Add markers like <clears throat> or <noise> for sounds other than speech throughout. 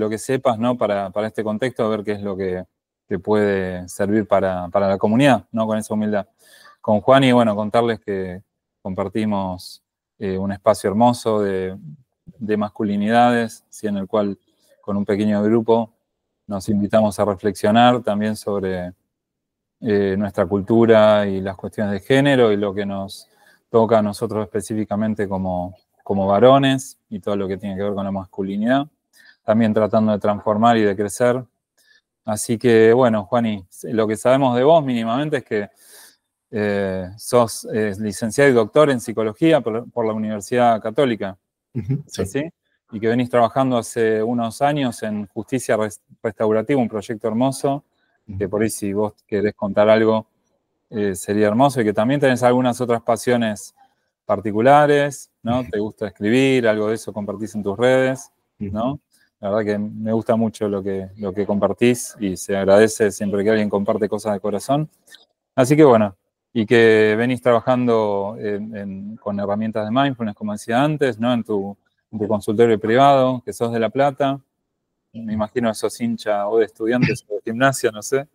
lo que sepas, ¿no? Para, este contexto, a ver qué es lo que te puede servir para, la comunidad, ¿no? Con esa humildad. Con Juan y, bueno, contarles que compartimos eh, un espacio hermoso de, masculinidades, en el cual con un pequeño grupo nos invitamos a reflexionar también sobre eh, nuestra cultura y las cuestiones de género y lo que nos toca a nosotros específicamente como, como varones y todo lo que tiene que ver con la masculinidad también tratando de transformar y de crecer. Así que, bueno, Juani, lo que sabemos de vos mínimamente es que eh, sos eh, licenciado y doctor en psicología por, la Universidad Católica. sí. Y que venís trabajando hace unos años en Justicia Restaurativa, un proyecto hermoso, que por ahí si vos querés contar algo eh, sería hermoso, y que también tenés algunas otras pasiones particulares, ¿no? Te gusta escribir, algo de eso compartís en tus redes, ¿no? La verdad que me gusta mucho lo que, lo que compartís y se agradece siempre que alguien comparte cosas de corazón. Así que bueno, y que venís trabajando con herramientas de mindfulness, como decía antes, ¿no? En tu, consultorio privado, que sos de La Plata. Me imagino sos hincha o de estudiantes o de gimnasia, no sé.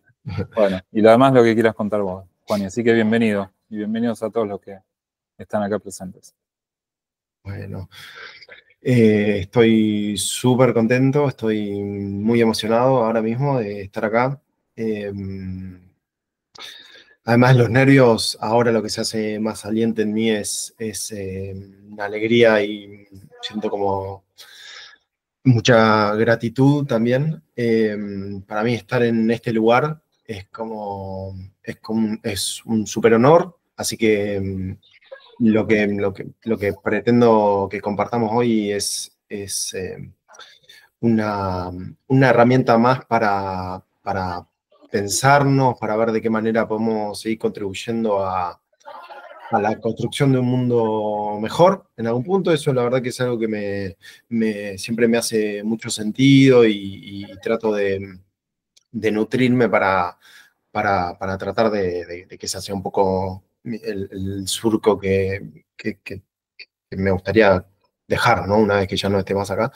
Bueno, y lo demás lo que quieras contar vos, Juan. Así que bienvenido y bienvenidos a todos los que están acá presentes. Bueno, eh, estoy súper contento, estoy muy emocionado ahora mismo de estar acá. Eh, además, los nervios, ahora lo que se hace más saliente en mí es, es una eh, alegría y siento como mucha gratitud también. para mí estar en este lugar es como, es, como, es un súper honor, así que lo que, lo que, lo que pretendo que compartamos hoy es, es eh, una, herramienta más para, para pensarnos, para ver de qué manera podemos seguir contribuyendo a, a la construcción de un mundo mejor en algún punto. Eso la verdad que es algo que me, me siempre me hace mucho sentido y, trato de, de, nutrirme para, para, para tratar de, que se sea un poco el, surco que, me gustaría dejar, ¿no? Una vez que ya no esté más acá.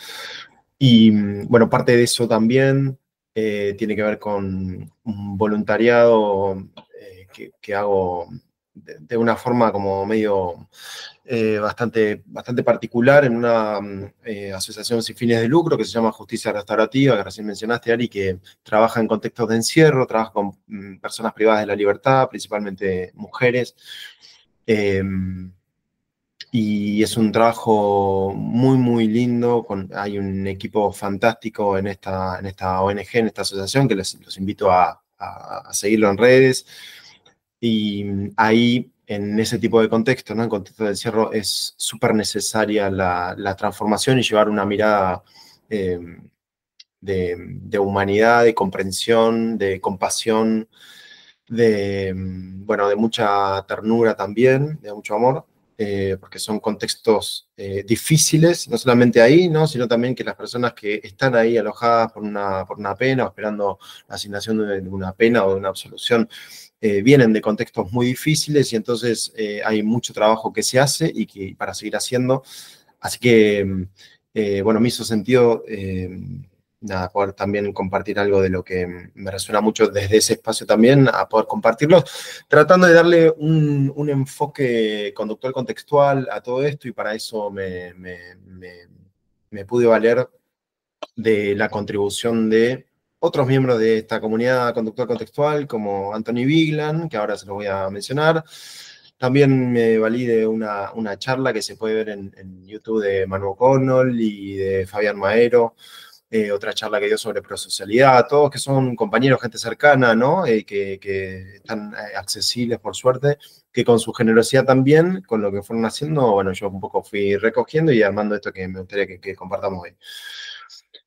Y bueno, parte de eso también eh, tiene que ver con un voluntariado eh, que, hago de, una forma como medio eh, bastante, bastante particular en una mm, eh, asociación sin fines de lucro que se llama Justicia Restaurativa, que recién mencionaste, Ari, que trabaja en contextos de encierro, trabaja con mm, personas privadas de la libertad, principalmente mujeres. Em, y es un trabajo muy, muy lindo. hay un equipo fantástico en esta, en esta ONG, en esta asociación, que les, los invito a seguirlo en redes. Y mm, ahí, en ese tipo de contexto, ¿no? en contexto del cierre, es súper necesaria la, transformación y llevar una mirada eh, de, humanidad, de comprensión, de compasión, de, mm, bueno, de mucha ternura también, de mucho amor. Eh, porque son contextos eh, difíciles, no solamente ahí, ¿no? sino también que las personas que están ahí alojadas por una, por una pena o esperando la asignación de una pena o de una absolución eh, vienen de contextos muy difíciles y entonces eh, hay mucho trabajo que se hace y que para seguir haciendo. Así que, mm, eh, bueno, me hizo sentido nada, poder también compartir algo de lo que mm, me resuena mucho desde ese espacio también, a poder compartirlo, tratando de darle un, enfoque conductual contextual a todo esto y para eso me, me, me pude valer de la contribución de otros miembros de esta comunidad conductor contextual, como Anthony Biglan, que ahora se lo voy a mencionar. También me valide una, una charla que se puede ver en, YouTube de Manu O'Connell y de Fabián Maero, eh, otra charla que dio sobre prosocialidad, todos que son compañeros, gente cercana, ¿no? Eh, que, están eh, accesibles por suerte, que con su generosidad también, con lo que fueron haciendo, bueno, yo un poco fui recogiendo y armando esto que me gustaría que compartamos hoy.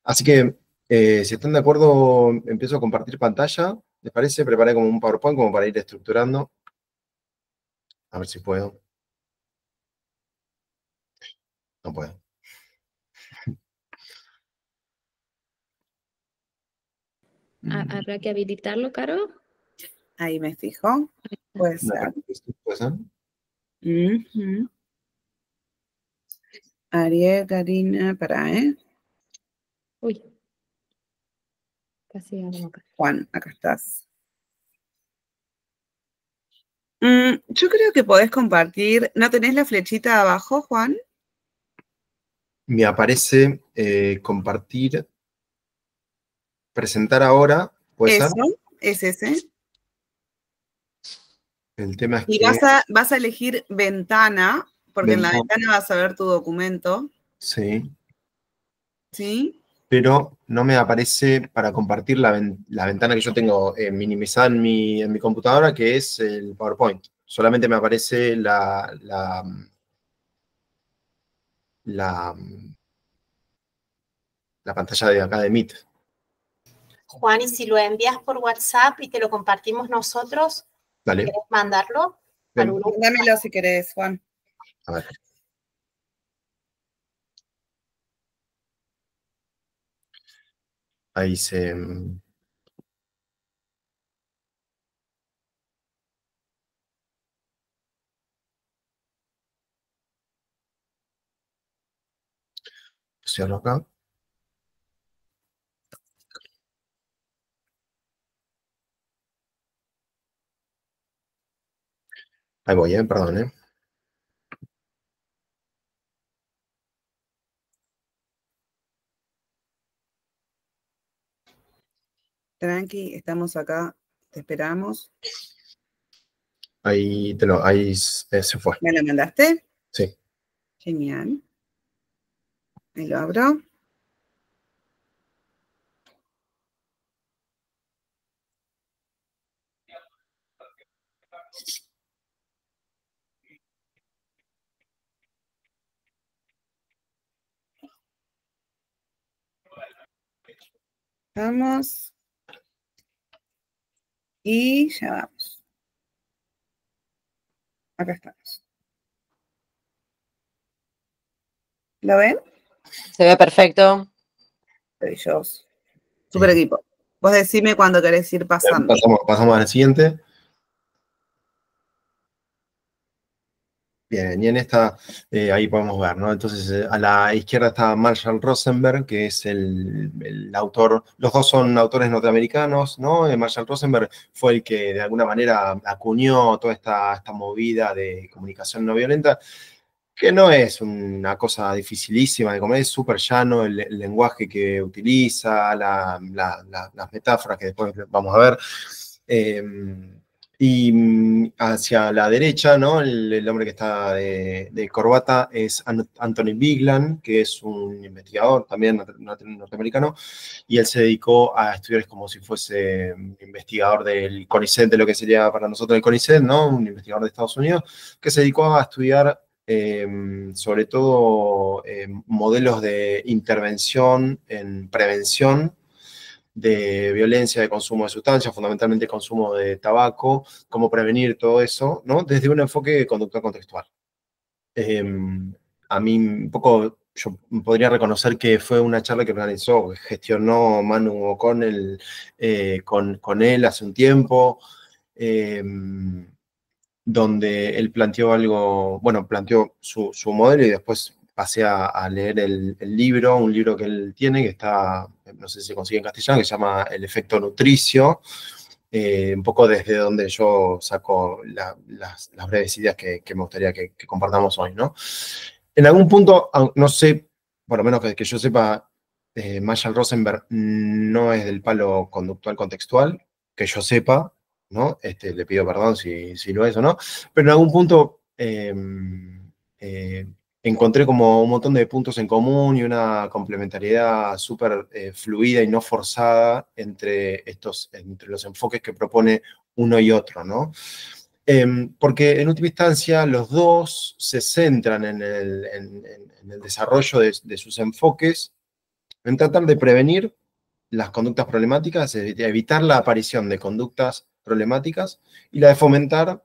Así que eh, si están de acuerdo, empiezo a compartir pantalla. ¿Les parece? Preparé como un PowerPoint como para ir estructurando. A ver si puedo. No puedo. <laughs> Ah, ¿Habrá que habilitarlo, Caro? Ahí me fijo. Puede ser. Ariel, Karina, para, ¿eh? Uy. Juan, acá estás. Mm, yo creo que podés compartir. ¿No tenés la flechita abajo, Juan? Me aparece eh, compartir, presentar ahora. ¿Puede Eso, es ese. El tema es y que... vas, a, vas a elegir ventana, porque en la ventana vas a ver tu documento. Sí. ¿Sí? pero no me aparece para compartir la, ventana que yo tengo eh, minimizada en mi, en mi, computadora, que es el PowerPoint. Solamente me aparece la, la, la, pantalla de acá de Meet. Juan, y si lo envías por WhatsApp y te lo compartimos nosotros, ¿quieres mandarlo? Dámelo si querés, Juan. A ver. ahí se... Mm, Cierro acá. Ahí voy, ¿eh? perdón, ¿eh? Tranqui, estamos acá, te esperamos. Ahí te lo, ahí se, fue. ¿Me lo mandaste? Sí. Genial. Me lo abro. Vamos. Y ya vamos. Acá estamos. ¿Lo ven? Se ve perfecto. Maravilloso. Super equipo. Vos decime cuándo querés ir pasando. Pasamos, pasamos al siguiente. Bien, y en esta eh, ahí podemos ver, ¿no? Entonces, eh, a la izquierda está Marshall Rosenberg, que es el, el autor, los dos son autores norteamericanos, ¿no? Eh, Marshall Rosenberg fue el que de alguna manera acuñó toda esta, esta movida de comunicación no violenta, que no es una cosa dificilísima de comer, es súper llano el, lenguaje que utiliza, las metáforas que después vamos a ver y mm, hacia la derecha, ¿no? el, hombre que está de, corbata es Anthony Bigland, que es un investigador también norteamericano, y él se dedicó a estudiar como si fuese mm, investigador del CONICET, de lo que sería para nosotros el CONICET, ¿no? un investigador de Estados Unidos, que se dedicó a estudiar em, sobre todo em, modelos de intervención en prevención de violencia, de consumo de sustancias, fundamentalmente consumo de tabaco, cómo prevenir todo eso, ¿no? Desde un enfoque de conducta contextual. Em, a mí un poco yo podría reconocer que fue una charla que organizó, gestionó Manu O'Connell eh, con, con él hace un tiempo, em, donde él planteó algo, bueno, planteó su, su modelo y después pasé a, leer el, el, libro, un libro que él tiene que está eh, no sé si se consigue en castellano, que se llama El efecto nutricio, eh, un poco desde donde yo saco las, breves ideas que, me gustaría que, compartamos hoy, ¿no? En algún punto, no sé, por lo menos que, yo sepa, eh, Marshall Rosenberg no es del palo conductual contextual, que yo sepa, ¿no? Este, le pido perdón si, si lo es o no, pero en algún punto eh, encontré como un montón de puntos en común y una complementariedad súper eh, fluida y no forzada entre, estos, entre los enfoques que propone uno y otro, ¿no? Em, porque en última instancia los dos se centran en el, desarrollo de, de, sus enfoques, en tratar de prevenir las conductas problemáticas, de evitar la aparición de conductas problemáticas y la de fomentar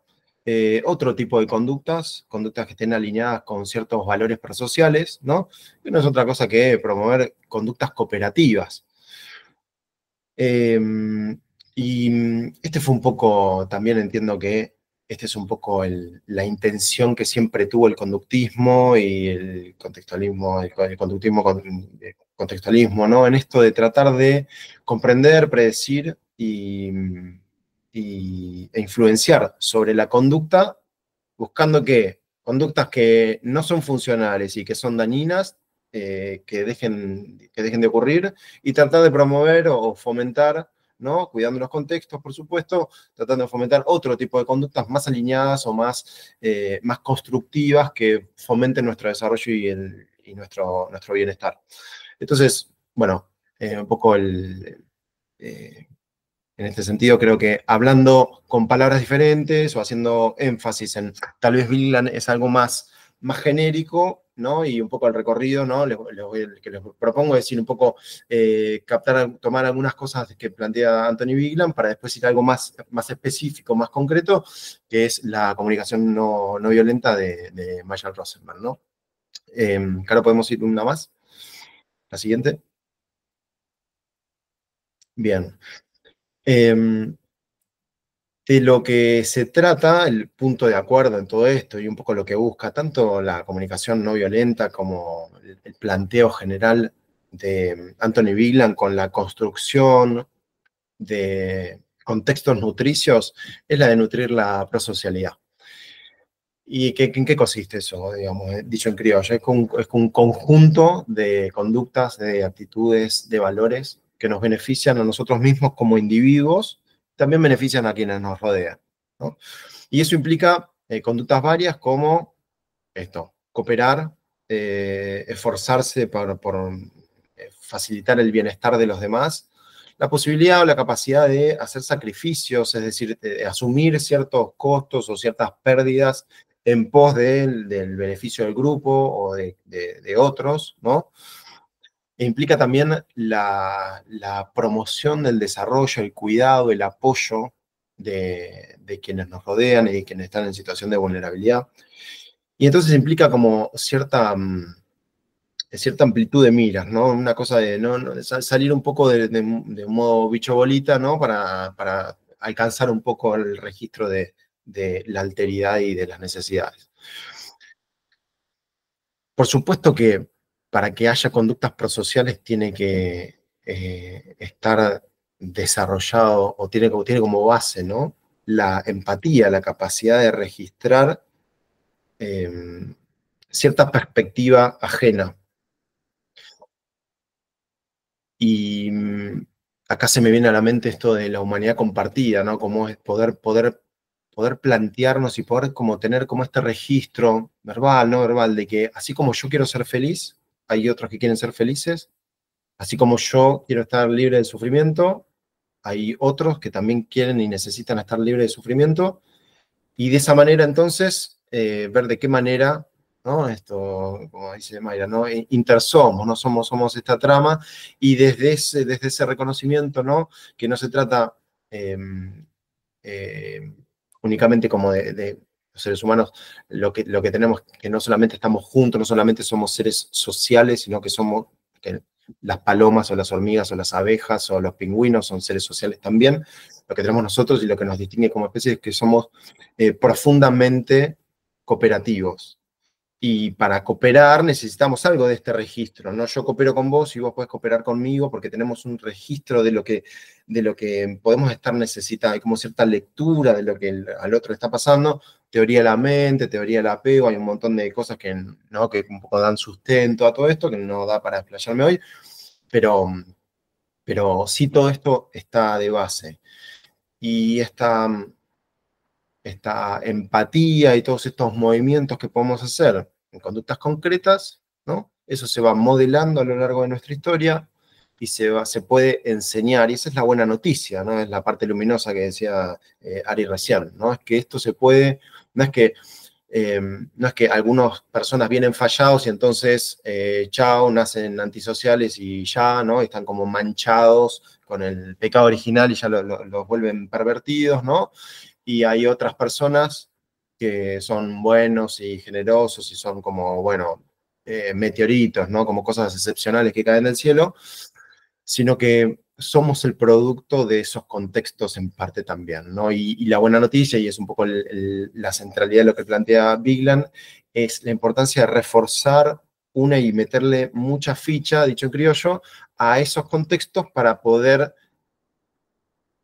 eh, otro tipo de conductas, conductas que estén alineadas con ciertos valores presociales, ¿no? Y no es otra cosa que promover conductas cooperativas. Em, y mm, este fue un poco, también entiendo que esta es un poco la intención que siempre tuvo el conductismo y el contextualismo, el, conductismo con, contextualismo, ¿no? En esto de tratar de comprender, predecir y mm, e influenciar sobre la conducta, buscando que conductas que no son funcionales y que son dañinas, eh, que, dejen, que dejen de ocurrir, y tratar de promover o fomentar, ¿no? cuidando los contextos, por supuesto, tratando de fomentar otro tipo de conductas más alineadas o más, eh, más constructivas que fomenten nuestro desarrollo y, nuestro, nuestro bienestar. Entonces, bueno, un poco el, eh, en este sentido, creo que hablando con palabras diferentes o haciendo énfasis en tal vez Vinland es algo más, más genérico, ¿no? Y un poco el recorrido, ¿no? que les propongo es decir un poco, eh, captar, tomar algunas cosas que plantea Anthony Bigland para después ir a algo más, más específico, más concreto, que es la comunicación no, violenta de, de Rosenberg, ¿no? Em, claro, podemos ir una más. La siguiente. Bien. Em, de lo que se trata, el punto de acuerdo en todo esto y un poco lo que busca tanto la comunicación no violenta como el planteo general de em, Anthony Bigland con la construcción de contextos nutricios es la de nutrir la prosocialidad. ¿Y en qué consiste eso, digamos, eh, dicho en criollo? Es es un conjunto de conductas, de actitudes, de valores que nos benefician a nosotros mismos como individuos, también benefician a quienes nos rodean. Y eso implica eh, conductas varias como esto, cooperar, eh, esforzarse por, eh, facilitar el bienestar de los demás, la posibilidad o la capacidad de hacer sacrificios, es decir, de asumir ciertos costos o ciertas pérdidas en pos del beneficio del grupo o de, de otros, ¿no? implica también la, promoción del desarrollo, el cuidado, el apoyo de, quienes nos rodean y quienes están en situación de vulnerabilidad. Y entonces implica como cierta, mm, cierta amplitud de miras, ¿no? Una cosa de ¿no? salir un poco de, un modo bicho bolita, ¿no? Para, alcanzar un poco el registro de la alteridad y de las necesidades. Por supuesto que para que haya conductas prosociales tiene que eh, estar desarrollado o tiene, como base ¿no? la empatía, la capacidad de registrar em, cierta perspectiva ajena. Y mm, acá se me viene a la mente esto de la humanidad compartida, ¿no? Como es poder, poder, poder plantearnos y poder como tener como este registro verbal, no verbal, de que así como yo quiero ser feliz, hay otros que quieren ser felices, así como yo quiero estar libre del sufrimiento, hay otros que también quieren y necesitan estar libre de sufrimiento, y de esa manera entonces eh, ver de qué manera, ¿no? Esto, como dice Mayra, ¿no? Eh, intersomos, no somos, somos esta trama, y desde ese, desde ese reconocimiento, ¿no? Que no se trata... Em, eh, únicamente como de, los seres humanos, lo que, lo que tenemos, que no solamente estamos juntos, no solamente somos seres sociales, sino que somos, las palomas o las hormigas o las abejas o los pingüinos son seres sociales también. Lo que tenemos nosotros y lo que nos distingue como especie es que somos eh, profundamente cooperativos. Y para cooperar necesitamos algo de este registro, ¿no? Yo coopero con vos y vos podés cooperar conmigo porque tenemos un registro de lo que, de lo que podemos estar necesitando. Hay como cierta lectura de lo que al otro está pasando, teoría de la mente, teoría del apego, hay un montón de cosas que, ¿no? que un poco dan sustento a todo esto, que no da para explayarme hoy, pero, pero sí todo esto está de base. Y esta, esta empatía y todos estos movimientos que podemos hacer en conductas concretas, ¿no? Eso se va modelando a lo largo de nuestra historia y se, va, se puede enseñar, y esa es la buena noticia, ¿no? Es la parte luminosa que decía eh, Ari recién, ¿no? Es que esto se puede, no es que, em, no es que algunas personas vienen fallados y entonces, eh, chao, nacen antisociales y ya, ¿no? Están como manchados con el pecado original y ya los vuelven pervertidos, ¿no? y hay otras personas que son buenos y generosos y son como, bueno, eh, meteoritos, ¿no? Como cosas excepcionales que caen del cielo, sino que somos el producto de esos contextos en parte también, ¿no? Y, la buena noticia, y es un poco la centralidad de lo que plantea Bigland, es la importancia de reforzar una y meterle mucha ficha, dicho en criollo, a esos contextos para poder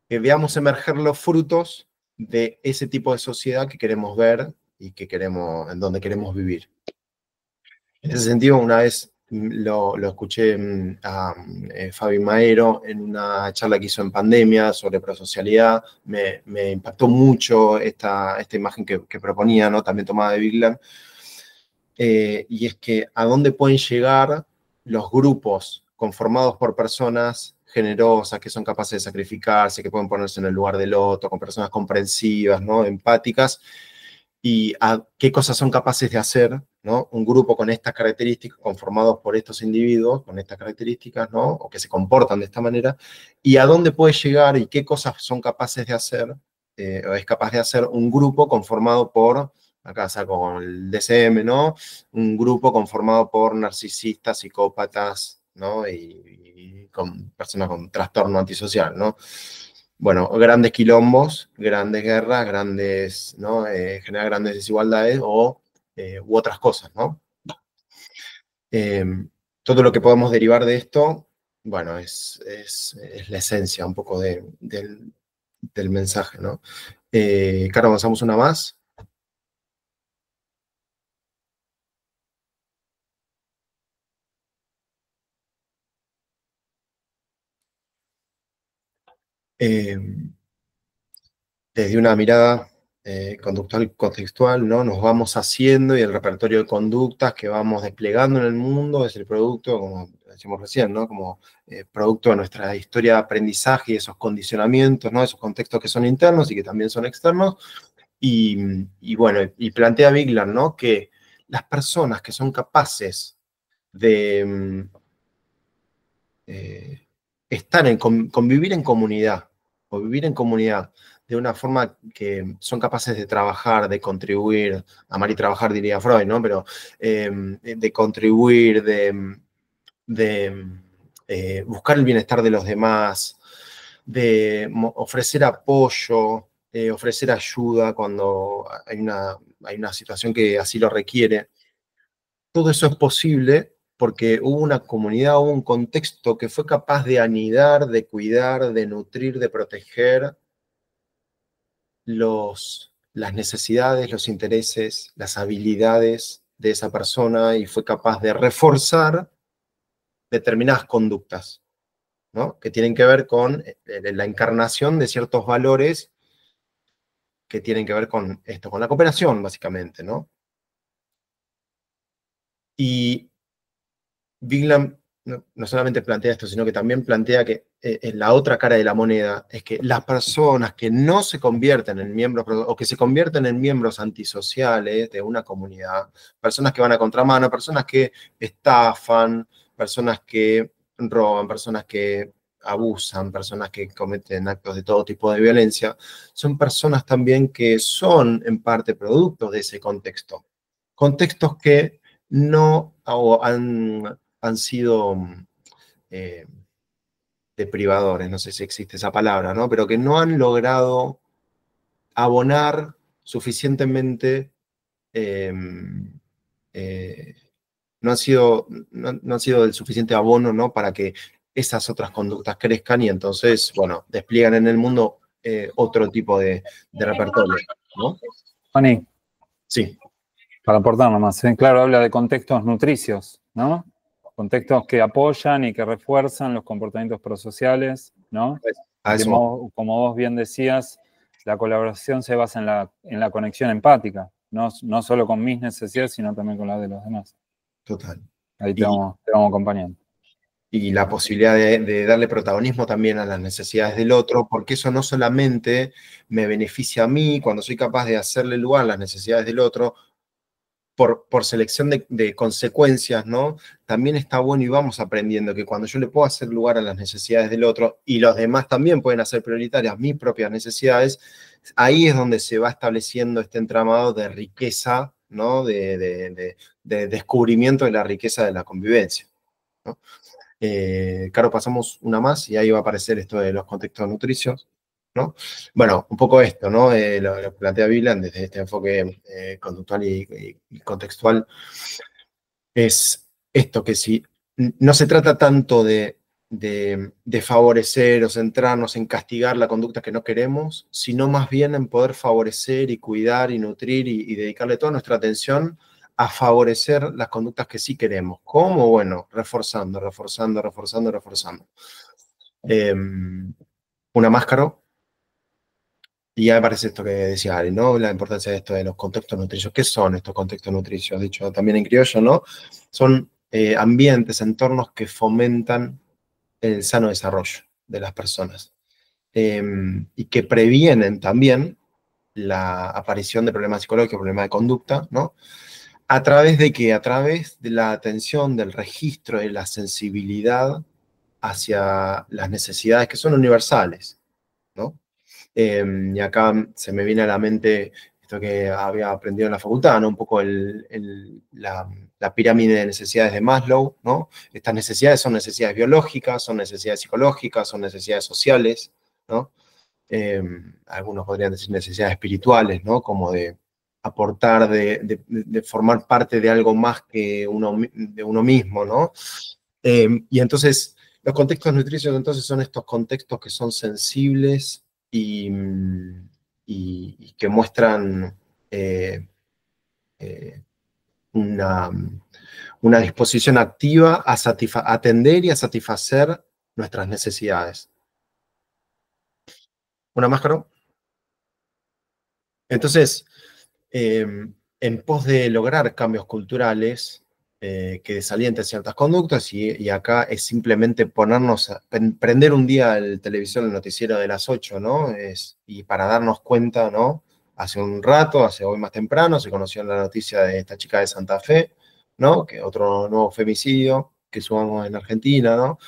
que veamos emerger los frutos de ese tipo de sociedad que queremos ver y que queremos, en donde queremos vivir. En ese sentido, una vez mm, lo, escuché mm, a mm, eh, Fabi Maero en una charla que hizo en pandemia sobre prosocialidad, me, impactó mucho esta, esta imagen que, proponía, ¿no? también tomada de Bigland, eh, y es que a dónde pueden llegar los grupos conformados por personas generosas, que son capaces de sacrificarse, que pueden ponerse en el lugar del otro, con personas comprensivas, ¿no? empáticas, y ah, qué cosas son capaces de hacer ¿no? un grupo con estas características, conformados por estos individuos, con estas características, ¿no? o que se comportan de esta manera, y a dónde puede llegar y qué cosas son capaces de hacer, eh, o es capaz de hacer un grupo conformado por acá saco con el DCM, ¿no? Un grupo conformado por narcisistas, psicópatas, ¿no? y con personas con trastorno antisocial, ¿no? Bueno, grandes quilombos, grandes guerras, grandes, ¿no? Eh, generar grandes desigualdades o, eh, u otras cosas, ¿no? Em, todo lo que podemos derivar de esto, bueno, es, es, la esencia un poco del, mensaje, ¿no? Eh, cara avanzamos una más. Eh, desde una mirada eh, conductual contextual, ¿no? Nos vamos haciendo y el repertorio de conductas que vamos desplegando en el mundo es el producto, como decimos recién, ¿no? Como eh, producto de nuestra historia de aprendizaje y esos condicionamientos, ¿no? Esos contextos que son internos y que también son externos. Y, bueno, y plantea Bigland, ¿no? Que las personas que son capaces de... Mm, eh, estar en convivir en comunidad, o vivir en comunidad de una forma que son capaces de trabajar, de contribuir, amar y trabajar diría Freud, ¿no? Pero eh, de contribuir, de, eh, buscar el bienestar de los demás, de ofrecer apoyo, ofrecer ayuda cuando hay una, hay una situación que así lo requiere. Todo eso es posible porque hubo una comunidad, hubo un contexto que fue capaz de anidar, de cuidar, de nutrir, de proteger los, las necesidades, los intereses, las habilidades de esa persona y fue capaz de reforzar determinadas conductas, ¿no? que tienen que ver con eh, eh, la encarnación de ciertos valores que tienen que ver con esto, con la cooperación, básicamente, ¿no? Y Bigland no solamente plantea esto, sino que también plantea que eh, la otra cara de la moneda es que las personas que no se convierten en miembros o que se convierten en miembros antisociales de una comunidad, personas que van a contramano, personas que estafan, personas que roban, personas que abusan, personas que cometen actos de todo tipo de violencia, son personas también que son en parte productos de ese contexto. Contextos que no han han sido eh, deprivadores, no sé si existe esa palabra, ¿no? Pero que no han logrado abonar suficientemente, em, eh, no, han sido, no, sido el suficiente abono, ¿no? Para que esas otras conductas crezcan y entonces, bueno, despliegan en el mundo eh, otro tipo de, repertorio, ¿no? Sí. Para aportar nomás, claro, habla de contextos nutricios, ¿no? contextos que apoyan y que refuerzan los comportamientos prosociales, ¿no? Como, vos bien decías, la colaboración se basa en la, en la conexión empática, no, no, solo con mis necesidades, sino también con las de los demás. Total. Ahí te, vamos, acompañando. Y la posibilidad de, de, darle protagonismo también a las necesidades del otro, porque eso no solamente me beneficia a mí cuando soy capaz de hacerle lugar a las necesidades del otro, por, selección de, consecuencias, ¿no? También está bueno y vamos aprendiendo que cuando yo le puedo hacer lugar a las necesidades del otro y los demás también pueden hacer prioritarias mis propias necesidades, ahí es donde se va estableciendo este entramado de riqueza, ¿no? De, descubrimiento de la riqueza de la convivencia. ¿no? Eh, claro, pasamos una más y ahí va a aparecer esto de los contextos nutricios. Bueno, un poco esto, ¿no? Eh, lo, plantea Vilan desde este enfoque eh, conductual y, contextual, es esto, que si no se trata tanto de, de, favorecer o centrarnos en castigar la conducta que no queremos, sino más bien en poder favorecer y cuidar y nutrir y, dedicarle toda nuestra atención a favorecer las conductas que sí queremos. ¿Cómo? Bueno, reforzando, reforzando, reforzando, reforzando. Em, una máscara, y ya me parece esto que decía Ari, ¿no? La importancia de esto de los contextos nutricios. ¿Qué son estos contextos nutricios? Dicho también en criollo, ¿no? Son eh, ambientes, entornos que fomentan el sano desarrollo de las personas em, y que previenen también la aparición de problemas psicológicos, problemas de conducta, ¿no? A través de que, a través de la atención, del registro, de la sensibilidad hacia las necesidades que son universales, ¿no? Em, y acá se me viene a la mente esto que había aprendido en la facultad, ¿no? Un poco la, pirámide de necesidades de Maslow, ¿no? Estas necesidades son necesidades biológicas, son necesidades psicológicas, son necesidades sociales, ¿no? Em, algunos podrían decir necesidades espirituales, ¿no? Como de aportar, de, formar parte de algo más que uno, de uno mismo, ¿no? Em, y entonces, los contextos nutricionales entonces son estos contextos que son sensibles, Mm, y, que muestran eh, eh, mm, una, disposición activa a atender y a satisfacer nuestras necesidades. ¿Una máscara? Entonces, em, en pos de lograr cambios culturales, eh, que desaliente ciertas conductas y, acá es simplemente ponernos, a, prender un día el televisor, el noticiero de las 8, ¿no? Es, y para darnos cuenta, ¿no? Hace un rato, hace hoy más temprano, se conoció la noticia de esta chica de Santa Fe, ¿no? Que otro nuevo femicidio que subamos en Argentina, ¿no?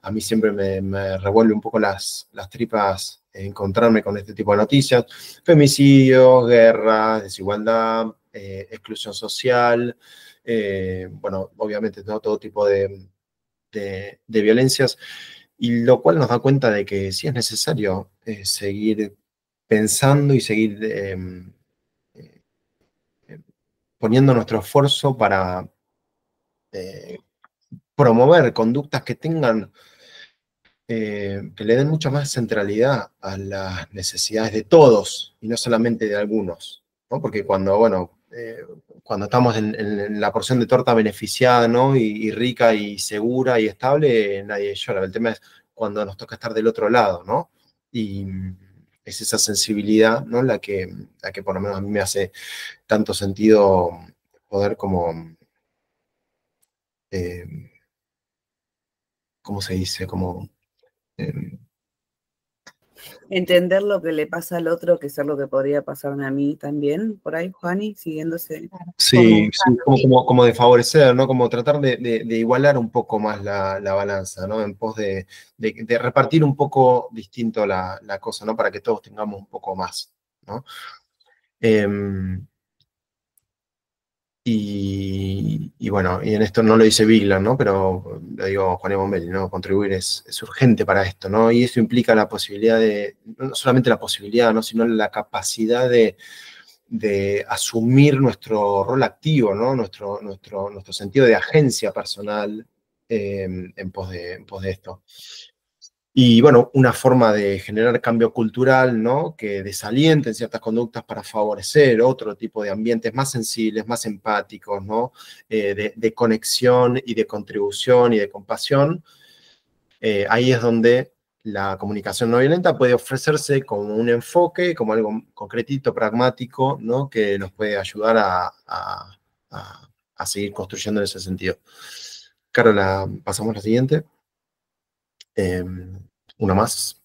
A mí siempre me, revuelve un poco las, las tripas encontrarme con este tipo de noticias. Femicidios, guerras, desigualdad, eh, exclusión social, eh, bueno, obviamente todo tipo de, violencias, y lo cual nos da cuenta de que sí es necesario eh, seguir pensando y seguir em, eh, poniendo nuestro esfuerzo para promover conductas que tengan que le den mucha más centralidad a las necesidades de todos y no solamente de algunos, Porque cuando, bueno, cuando estamos en, la porción de torta beneficiada, ¿no? Y, rica y segura y estable, nadie llora. El tema es cuando nos toca estar del otro lado, ¿no? Y es esa sensibilidad, ¿no? La que, que por lo menos a mí me hace tanto sentido poder como... Eh, ¿Cómo se dice? Como... Eh, entender lo que le pasa al otro, que ser lo que podría pasarme a mí también, por ahí, Juani, siguiéndose. Sí, como, como, de favorecer, ¿no? Como tratar de, de, igualar un poco más la, balanza, ¿no? En pos de, de, repartir un poco distinto la, cosa, ¿no? Para que todos tengamos un poco más, ¿no? Em, y, bueno, y en esto no lo dice Bigland, ¿no? Pero lo digo Juan Bombelli, ¿no? Contribuir es, urgente para esto, ¿no? Y eso implica la posibilidad de, no solamente la posibilidad, ¿no? Sino la capacidad de, de asumir nuestro rol activo, ¿no? Nuestro, nuestro, nuestro sentido de agencia personal eh, en, pos de, en pos de esto. Y bueno, una forma de generar cambio cultural, ¿no? Que desalienten ciertas conductas para favorecer otro tipo de ambientes más sensibles, más empáticos, ¿no? Eh, de, conexión y de contribución y de compasión. Eh, ahí es donde la comunicación no violenta puede ofrecerse como un enfoque, como algo concretito, pragmático, ¿no? Que nos puede ayudar a, seguir construyendo en ese sentido. Carola, pasamos a la siguiente. Eh, una más.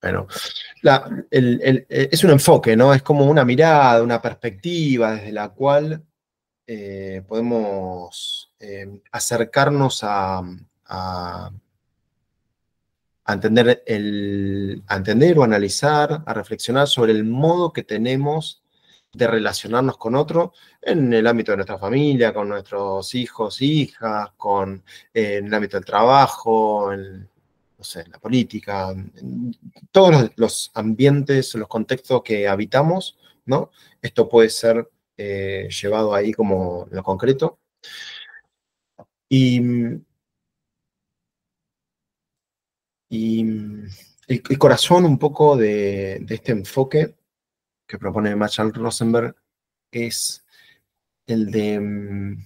Bueno, eh, es un enfoque, ¿no? Es como una mirada, una perspectiva desde la cual eh, podemos eh, acercarnos a, entender el, a entender o analizar, a reflexionar sobre el modo que tenemos de relacionarnos con otro en el ámbito de nuestra familia, con nuestros hijos, hijas, con, eh, en el ámbito del trabajo, en, la política, en todos los, ambientes, ambientes, los contextos que habitamos, ¿no? Esto puede ser eh, llevado ahí como lo concreto. Y, el, corazón un poco de este enfoque que propone Marshall Rosenberg, es el de mm,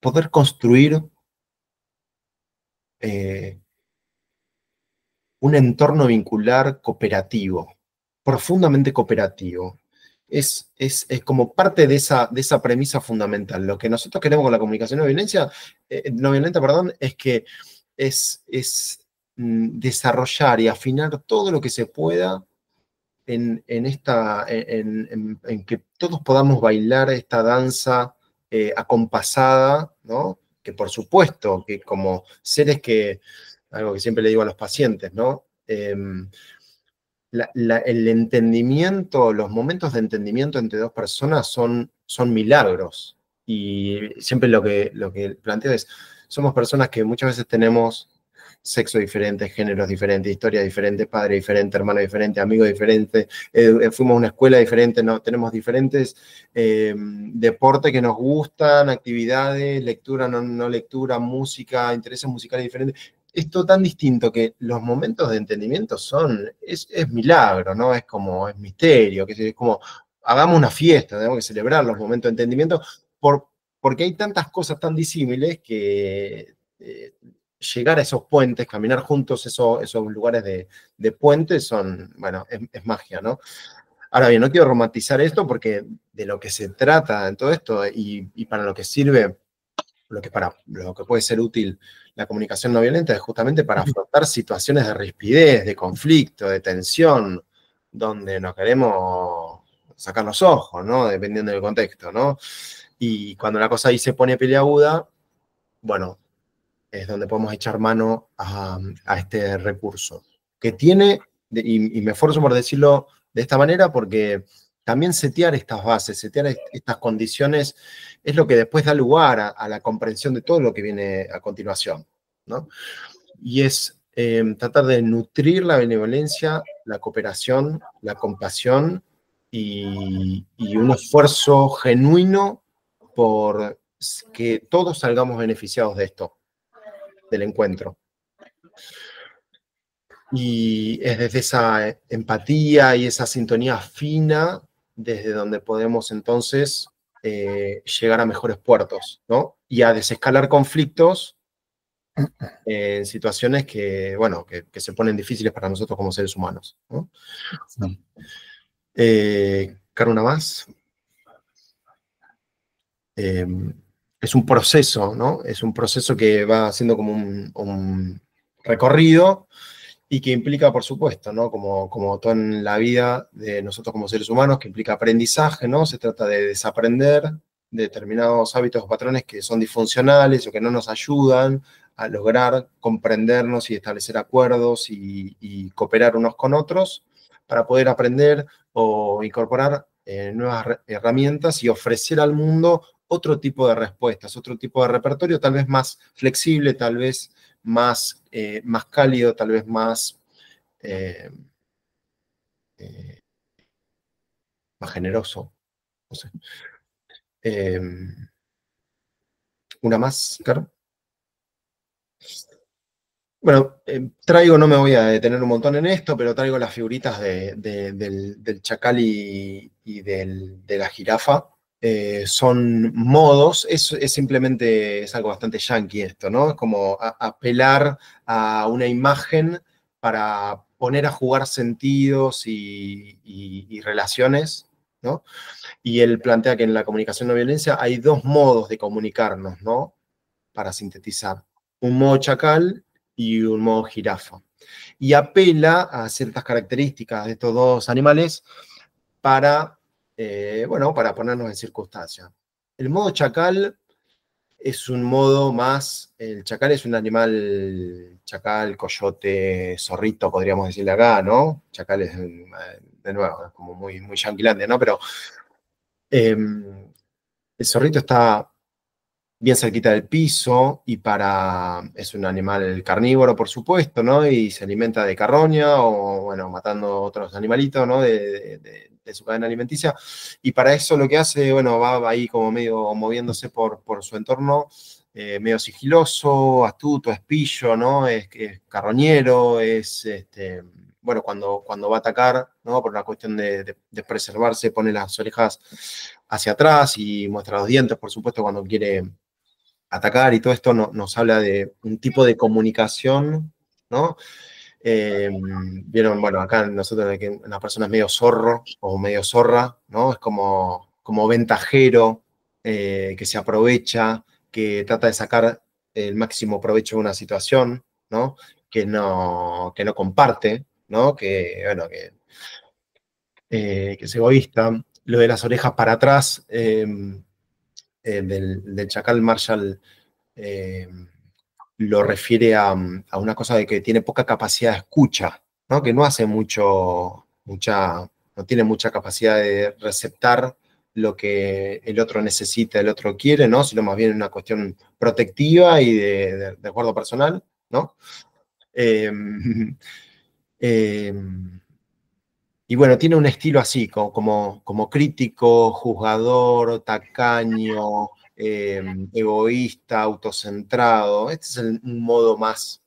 poder construir eh, un entorno vincular cooperativo, profundamente cooperativo. Es, es, como parte de esa, de esa, premisa fundamental. Lo que nosotros queremos con la comunicación no violencia eh, no violenta perdón, es que es, es mm, desarrollar y afinar todo lo que se pueda en, esta, en, que todos podamos bailar esta danza eh, acompasada, ¿no? que por supuesto, que como seres que, algo que siempre le digo a los pacientes, ¿no? Em, el entendimiento, los momentos de entendimiento entre dos personas son, son milagros. Y siempre lo que, lo que planteo es, somos personas que muchas veces tenemos sexo diferente, géneros diferentes, historias diferente, padre diferente, hermano diferente, amigo diferente, eh, eh, fuimos a una escuela diferente, ¿no? tenemos diferentes eh, deportes que nos gustan, actividades, lectura, no, lectura, música, intereses musicales diferentes. Esto tan distinto que los momentos de entendimiento son, es, es milagro, ¿no? Es como, es misterio, que es como, hagamos una fiesta, tenemos que celebrar los momentos de entendimiento, por, porque hay tantas cosas tan disímiles que llegar a esos puentes, caminar juntos esos, esos lugares de, de puentes, son, bueno, es, magia, ¿no? Ahora bien, no quiero romantizar esto porque de lo que se trata en todo esto y, para lo que sirve, lo que, para, lo que puede ser útil la comunicación no violenta es justamente para afrontar situaciones de rispidez, de conflicto, de tensión, donde no queremos sacar los ojos, ¿no? Dependiendo del contexto, ¿no? Y cuando la cosa ahí se pone peleaguda, bueno, es donde podemos echar mano a, este recurso, que tiene, y, me esfuerzo por decirlo de esta manera porque también setear estas bases, setear estas condiciones es lo que después da lugar a, la comprensión de todo lo que viene a continuación, ¿no? Y es em, tratar de nutrir la benevolencia, la cooperación, la compasión y un esfuerzo genuino por que todos salgamos beneficiados de esto del encuentro. Y es desde esa empatía y esa sintonía fina desde donde podemos entonces eh, llegar a mejores puertos, ¿no? Y a desescalar conflictos eh, en situaciones que, bueno, que, se ponen difíciles para nosotros como seres humanos. ¿no? Eh, una más. Em, es un proceso, ¿no? Es un proceso que va haciendo como un, recorrido y que implica, por supuesto, ¿no? Como, como todo en la vida de nosotros como seres humanos, que implica aprendizaje, ¿no? Se trata de desaprender determinados hábitos o patrones que son disfuncionales o que no nos ayudan a lograr comprendernos y establecer acuerdos y, cooperar unos con otros para poder aprender o incorporar eh, nuevas herramientas y ofrecer al mundo otro tipo de respuestas, otro tipo de repertorio, tal vez más flexible, tal vez más, eh, más cálido, tal vez más, eh, eh, más generoso. Em, ¿Una más, Caro? Bueno, em, traigo, no me voy a detener un montón en esto, pero traigo las figuritas del, del, chacal y, de la jirafa. Eh, son modos, es, simplemente, es algo bastante yankee esto, ¿no? Es como apelar a una imagen para poner a jugar sentidos y, y relaciones, ¿no? Y él plantea que en la comunicación no violencia hay dos modos de comunicarnos, ¿no? Para sintetizar, un modo chacal y un modo jirafa. Y apela a ciertas características de estos dos animales para eh, bueno, para ponernos en circunstancia El modo chacal es un modo más, el chacal es un animal, chacal, coyote, zorrito, podríamos decirle acá, ¿no? Chacal es, de nuevo, es como muy, muy ¿no? Pero em, el zorrito está bien cerquita del piso y para, es un animal carnívoro, por supuesto, ¿no? Y se alimenta de carroña o, bueno, matando otros animalitos, ¿no? de de su cadena alimenticia. Y para eso lo que hace, bueno, va, ahí como medio moviéndose por, por su entorno, eh, medio sigiloso, astuto, espillo, ¿no? Es, es carroñero, es, este, bueno, cuando, cuando va a atacar, ¿no? Por una cuestión de, preservarse, pone las orejas hacia atrás y muestra los dientes, por supuesto, cuando quiere atacar y todo esto nos habla de un tipo de comunicación, ¿no? Eh, vieron, bueno, acá nosotros que una persona es medio zorro o medio zorra, ¿no? Es como, como ventajero, eh, que se aprovecha, que trata de sacar el máximo provecho de una situación, ¿no? Que no, no comparte, ¿no? Que, bueno, eh, que, es egoísta. Lo de las orejas para atrás, del, del, chacal Marshall lo refiere a, una cosa de que tiene poca capacidad de escucha, ¿no? que no hace mucho, mucha, no tiene mucha capacidad de receptar lo que el otro necesita, el otro quiere, ¿no? Sino más bien una cuestión protectiva y de, acuerdo personal, ¿no? Em, <laughs> em, y bueno, tiene un estilo así, como, como, como crítico, juzgador, tacaño, eh, egoísta, autocentrado. Este es el, un modo más,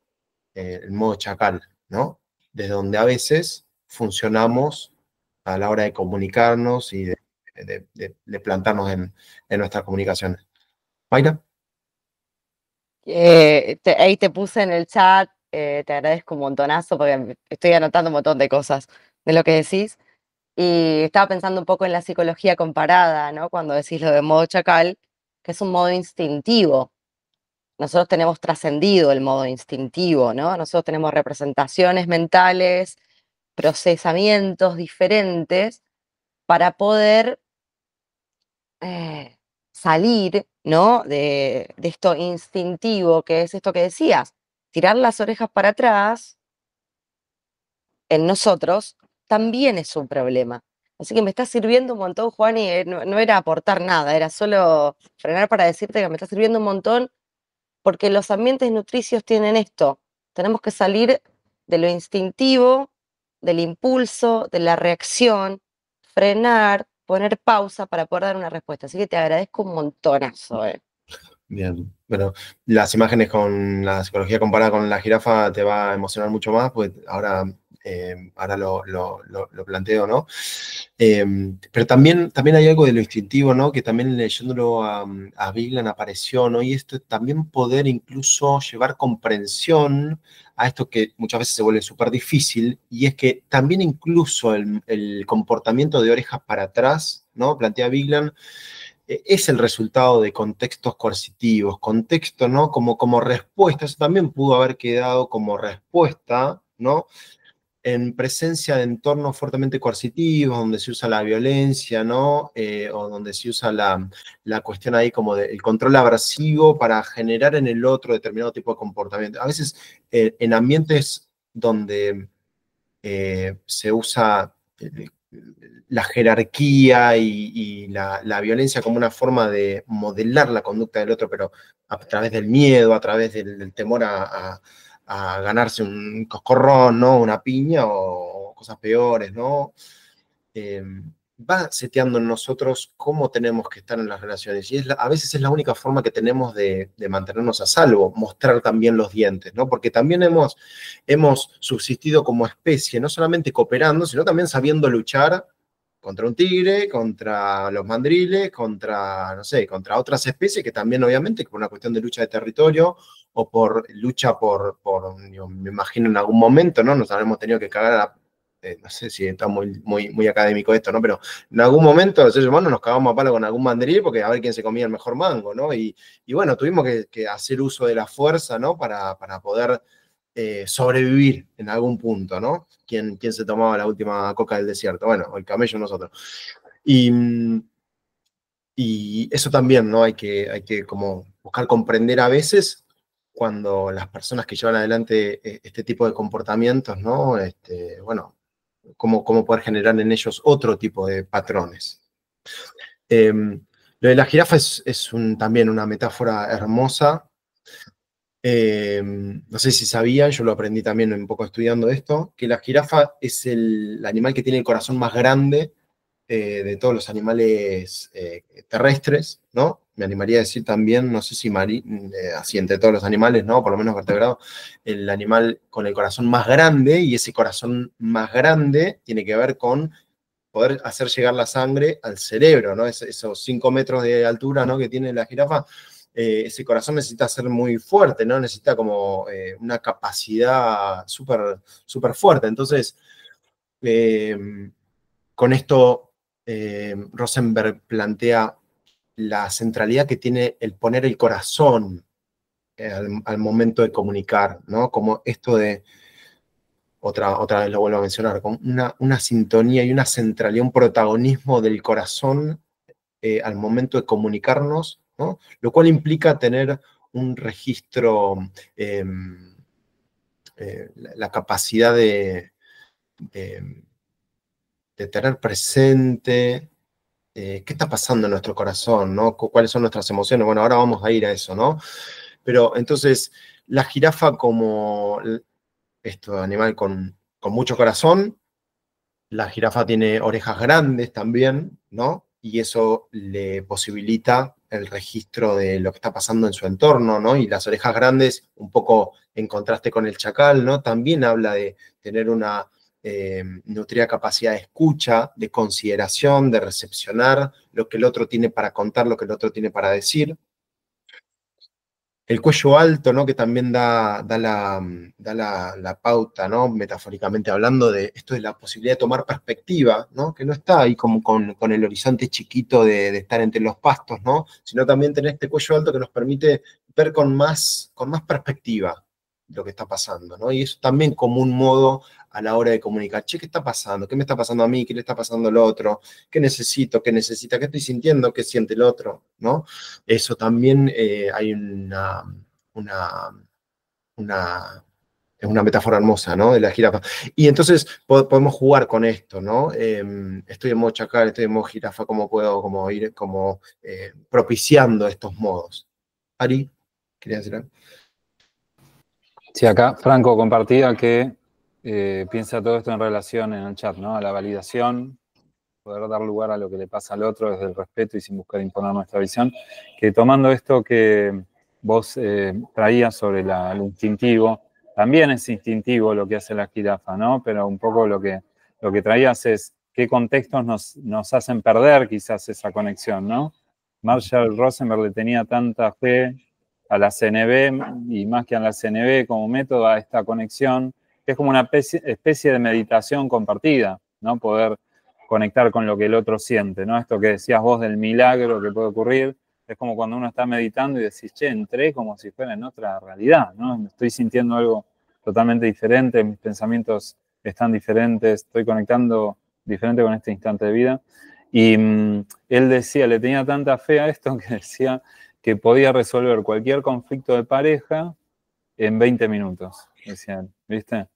eh, el modo chacal, ¿no? Desde donde a veces funcionamos a la hora de comunicarnos y de, plantarnos en, nuestras comunicaciones. Mayra. Eh, ahí te puse en el chat, te agradezco un montonazo porque estoy anotando un montón de cosas de lo que decís. Y estaba pensando un poco en la psicología comparada, ¿no? Cuando decís lo de modo chacal, es un modo instintivo. Nosotros tenemos trascendido el modo instintivo, ¿no? Nosotros tenemos representaciones mentales, procesamientos diferentes para poder eh, salir, ¿no? de esto instintivo que es esto que decías, tirar las orejas para atrás en nosotros también es un problema. Así que me está sirviendo un montón, Juan, y eh, no, era aportar nada, era solo frenar para decirte que me está sirviendo un montón, porque los ambientes nutricios tienen esto. Tenemos que salir de lo instintivo, del impulso, de la reacción, frenar, poner pausa para poder dar una respuesta. Así que te agradezco un montonazo. Eh. Bien, bueno, las imágenes con la psicología comparada con la jirafa te va a emocionar mucho más, pues ahora Em, ahora lo, planteo, ¿no? Em, pero también, también hay algo de lo instintivo, ¿no? Que también leyéndolo a, Biglan apareció, ¿no? Y esto también poder incluso llevar comprensión a esto que muchas veces se vuelve súper difícil, y es que también incluso el, comportamiento de orejas para atrás, ¿no? Plantea Bigland, e, es el resultado de contextos coercitivos, contexto, ¿no? Como, como respuesta, eso también pudo haber quedado como respuesta, ¿no? en presencia de entornos fuertemente coercitivos, donde se usa la violencia, ¿no? Eh, o donde se usa la, la cuestión ahí como del control abrasivo para generar en el otro determinado tipo de comportamiento. A veces eh, en ambientes donde eh, se usa la jerarquía y, la, violencia como una forma de modelar la conducta del otro, pero a través del miedo, a través del, temor a a ganarse un coscorrón, ¿no? Una piña o cosas peores, ¿no? Em, va seteando en nosotros cómo tenemos que estar en las relaciones. Y a veces es la única forma que tenemos de, mantenernos a salvo, mostrar también los dientes, ¿no? Porque también hemos, hemos subsistido como especie, no solamente cooperando, sino también sabiendo luchar contra un tigre, contra los mandriles, contra, no sé, contra otras especies que también obviamente, por una cuestión de lucha de territorio o por lucha por, me imagino en algún momento, ¿no? Nos habremos tenido que cagar eh, no sé si está muy, muy, académico esto, ¿no? Pero en algún momento los seres humanos nos cagamos a palo con algún mandril porque a ver quién se comía el mejor mango, ¿no? Y, bueno, tuvimos que, hacer uso de la fuerza, ¿no? Para, para poder eh, sobrevivir en algún punto, ¿no? ¿Quién, ¿Quién se tomaba la última coca del desierto? Bueno, el camello nosotros. Y, y eso también, ¿no? Hay que, hay que como buscar comprender a veces cuando las personas que llevan adelante eh, este tipo de comportamientos, ¿no? Este, bueno, cómo, poder generar en ellos otro tipo de patrones. Em, lo de la jirafa es, también una metáfora hermosa. Em, no sé si sabían, yo lo aprendí también un poco estudiando esto, que la jirafa es el animal que tiene el corazón más grande eh, de todos los animales eh, terrestres, ¿no? me animaría a decir también, no sé si mari, mm, eh, así entre todos los animales, ¿no? Por lo menos vertebrado, el animal con el corazón más grande y ese corazón más grande tiene que ver con poder hacer llegar la sangre al cerebro, ¿no? Es, esos 5 metros de altura, ¿no? Que tiene la jirafa, eh, ese corazón necesita ser muy fuerte, ¿no? Necesita como eh, una capacidad súper, super fuerte. Entonces, con esto, Rosenberg plantea la centralidad que tiene el poner el corazón eh, al, momento de comunicar, ¿no? Como esto de, otra, otra vez lo vuelvo a mencionar, con una, sintonía y una centralidad, un protagonismo del corazón eh, al momento de comunicarnos, ¿no? Lo cual implica tener un registro, em, eh, la, capacidad de, de tener presente eh, qué está pasando en nuestro corazón, ¿no? cuáles son nuestras emociones. Bueno, ahora vamos a ir a eso, ¿no? Pero entonces, la jirafa como este animal con, con mucho corazón, la jirafa tiene orejas grandes también, ¿no? Y eso le posibilita el registro de lo que está pasando en su entorno, ¿no? Y las orejas grandes, un poco en contraste con el chacal, ¿no? También habla de tener una eh, capacidad de escucha, de consideración, de recepcionar lo que el otro tiene para contar, lo que el otro tiene para decir. El cuello alto, ¿no? Que también da, la, pauta, ¿no? Metafóricamente hablando de esto de la posibilidad de tomar perspectiva, ¿no? Que no está ahí como con, el horizonte chiquito de, estar entre los pastos, ¿no? Sino también tener este cuello alto que nos permite ver con más, con más perspectiva, lo que está pasando, ¿no? Y eso también como un modo a la hora de comunicar, che, ¿qué está pasando? ¿Qué me está pasando a mí? ¿Qué le está pasando al otro? ¿Qué necesito? ¿Qué necesita? ¿Qué estoy sintiendo? ¿Qué siente el otro? ¿No? Eso también eh, hay una, una, una, es una metáfora hermosa, ¿no? De la jirafa. Y entonces podemos jugar con esto, ¿no? Em, estoy en modo chacal, estoy en modo jirafa, ¿cómo puedo como ir como eh, propiciando estos modos? Ari, quería decir algo? Sí, acá Franco compartía que eh, piensa todo esto en relación en el chat, ¿no? A la validación, poder dar lugar a lo que le pasa al otro desde el respeto y sin buscar imponer nuestra visión. Que tomando esto que vos eh, traías sobre el instintivo, también es instintivo lo que hace la jirafa, ¿no? Pero un poco lo que, lo que traías es qué contextos nos, nos hacen perder quizás esa conexión, ¿no? Marshall Rosenberg le tenía tanta fe a la CNB y más que a la CNB como método a esta conexión, que es como una especie de meditación compartida, ¿no? Poder conectar con lo que el otro siente, ¿no? Esto que decías vos del milagro que puede ocurrir, es como cuando uno está meditando y decís, che, entré como si fuera en otra realidad, ¿no? Estoy sintiendo algo totalmente diferente, mis pensamientos están diferentes, estoy conectando diferente con este instante de vida. Y mm, él decía, le tenía tanta fe a esto <laughs> que decía, podía resolver cualquier conflicto de pareja en 20 minutos, decían, ¿viste?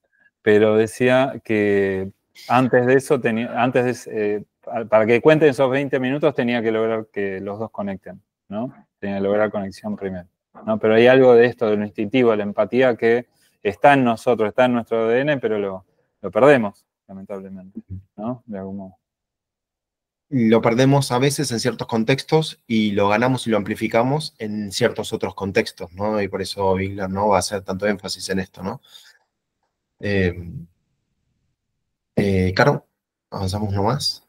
Pero decía que antes de eso, tenía, antes eh, para que cuenten esos 20 minutos tenía que lograr que los dos conecten, ¿no? Tenía que lograr conexión primero, ¿no? Pero hay algo de esto, de lo instintivo, la empatía que está en nosotros, está en nuestro ADN, pero lo, lo perdemos, lamentablemente, ¿no? De algún modo lo perdemos a veces en ciertos contextos y lo ganamos y lo amplificamos en ciertos otros contextos, ¿no? Y por eso Bigler no va a hacer tanto énfasis en esto, ¿no? Em, eh, Caro, avanzamos más?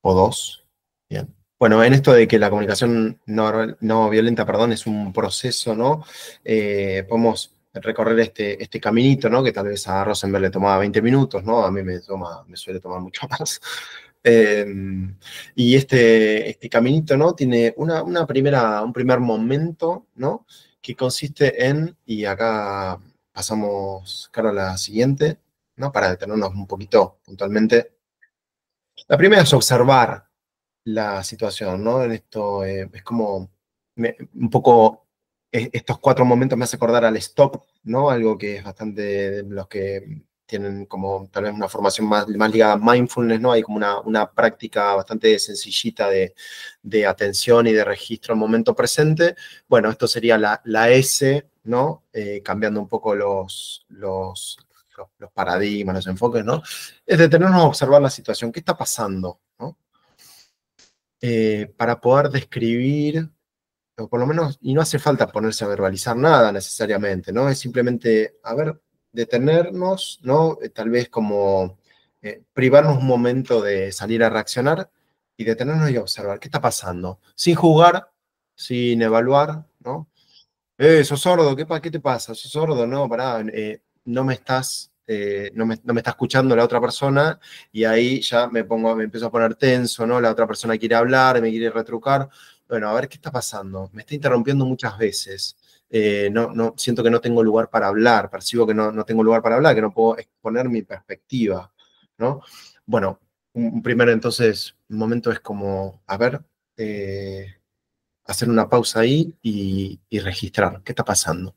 O dos. Bien. Bueno, en esto de que la comunicación no, violenta, perdón, es un proceso, ¿no? Eh, podemos recorrer este, este caminito, ¿no? Que tal vez a Rosenberg le tomaba 20 minutos, ¿no? A mí me, toma, me suele tomar mucho <laughs> más. Em, y este, este caminito, ¿no? Tiene una, primera, un primer momento, ¿no? Que consiste en, y acá pasamos, claro, a la siguiente, ¿no? Para detenernos un poquito puntualmente. La primera es observar la situación, ¿no? En esto eh, es como un poco estos cuatro momentos me hace acordar al stop, ¿no? Algo que es bastante los que tienen como tal vez una formación más, ligada a mindfulness, ¿no? Hay como una, práctica bastante sencillita de, atención y de registro al momento presente. Bueno, esto sería la, S, ¿no? Eh, cambiando un poco los, los, paradigmas, los enfoques, ¿no? Es detenernos a observar la situación, qué está pasando, eh, para poder describir por lo menos, y no hace falta ponerse a verbalizar nada necesariamente, ¿no? Es simplemente, a ver, detenernos, ¿no? Eh, tal vez como eh, privarnos un momento de salir a reaccionar y detenernos y observar qué está pasando, sin jugar sin evaluar, ¿no? Eh, sos sordo, ¿qué, ¿qué te pasa? Sos sordo, no, pará, eh, no me estás no, me, está escuchando la otra persona y ahí ya me pongo, me empiezo a poner tenso, ¿no? La otra persona quiere hablar, me quiere retrucar bueno, a ver qué está pasando, me está interrumpiendo muchas veces, eh, no, no, siento que no tengo lugar para hablar, percibo que no, tengo lugar para hablar, que no puedo exponer mi perspectiva, ¿no? Bueno, un primero entonces un momento es como, a ver, eh, hacer una pausa ahí y, registrar qué está pasando.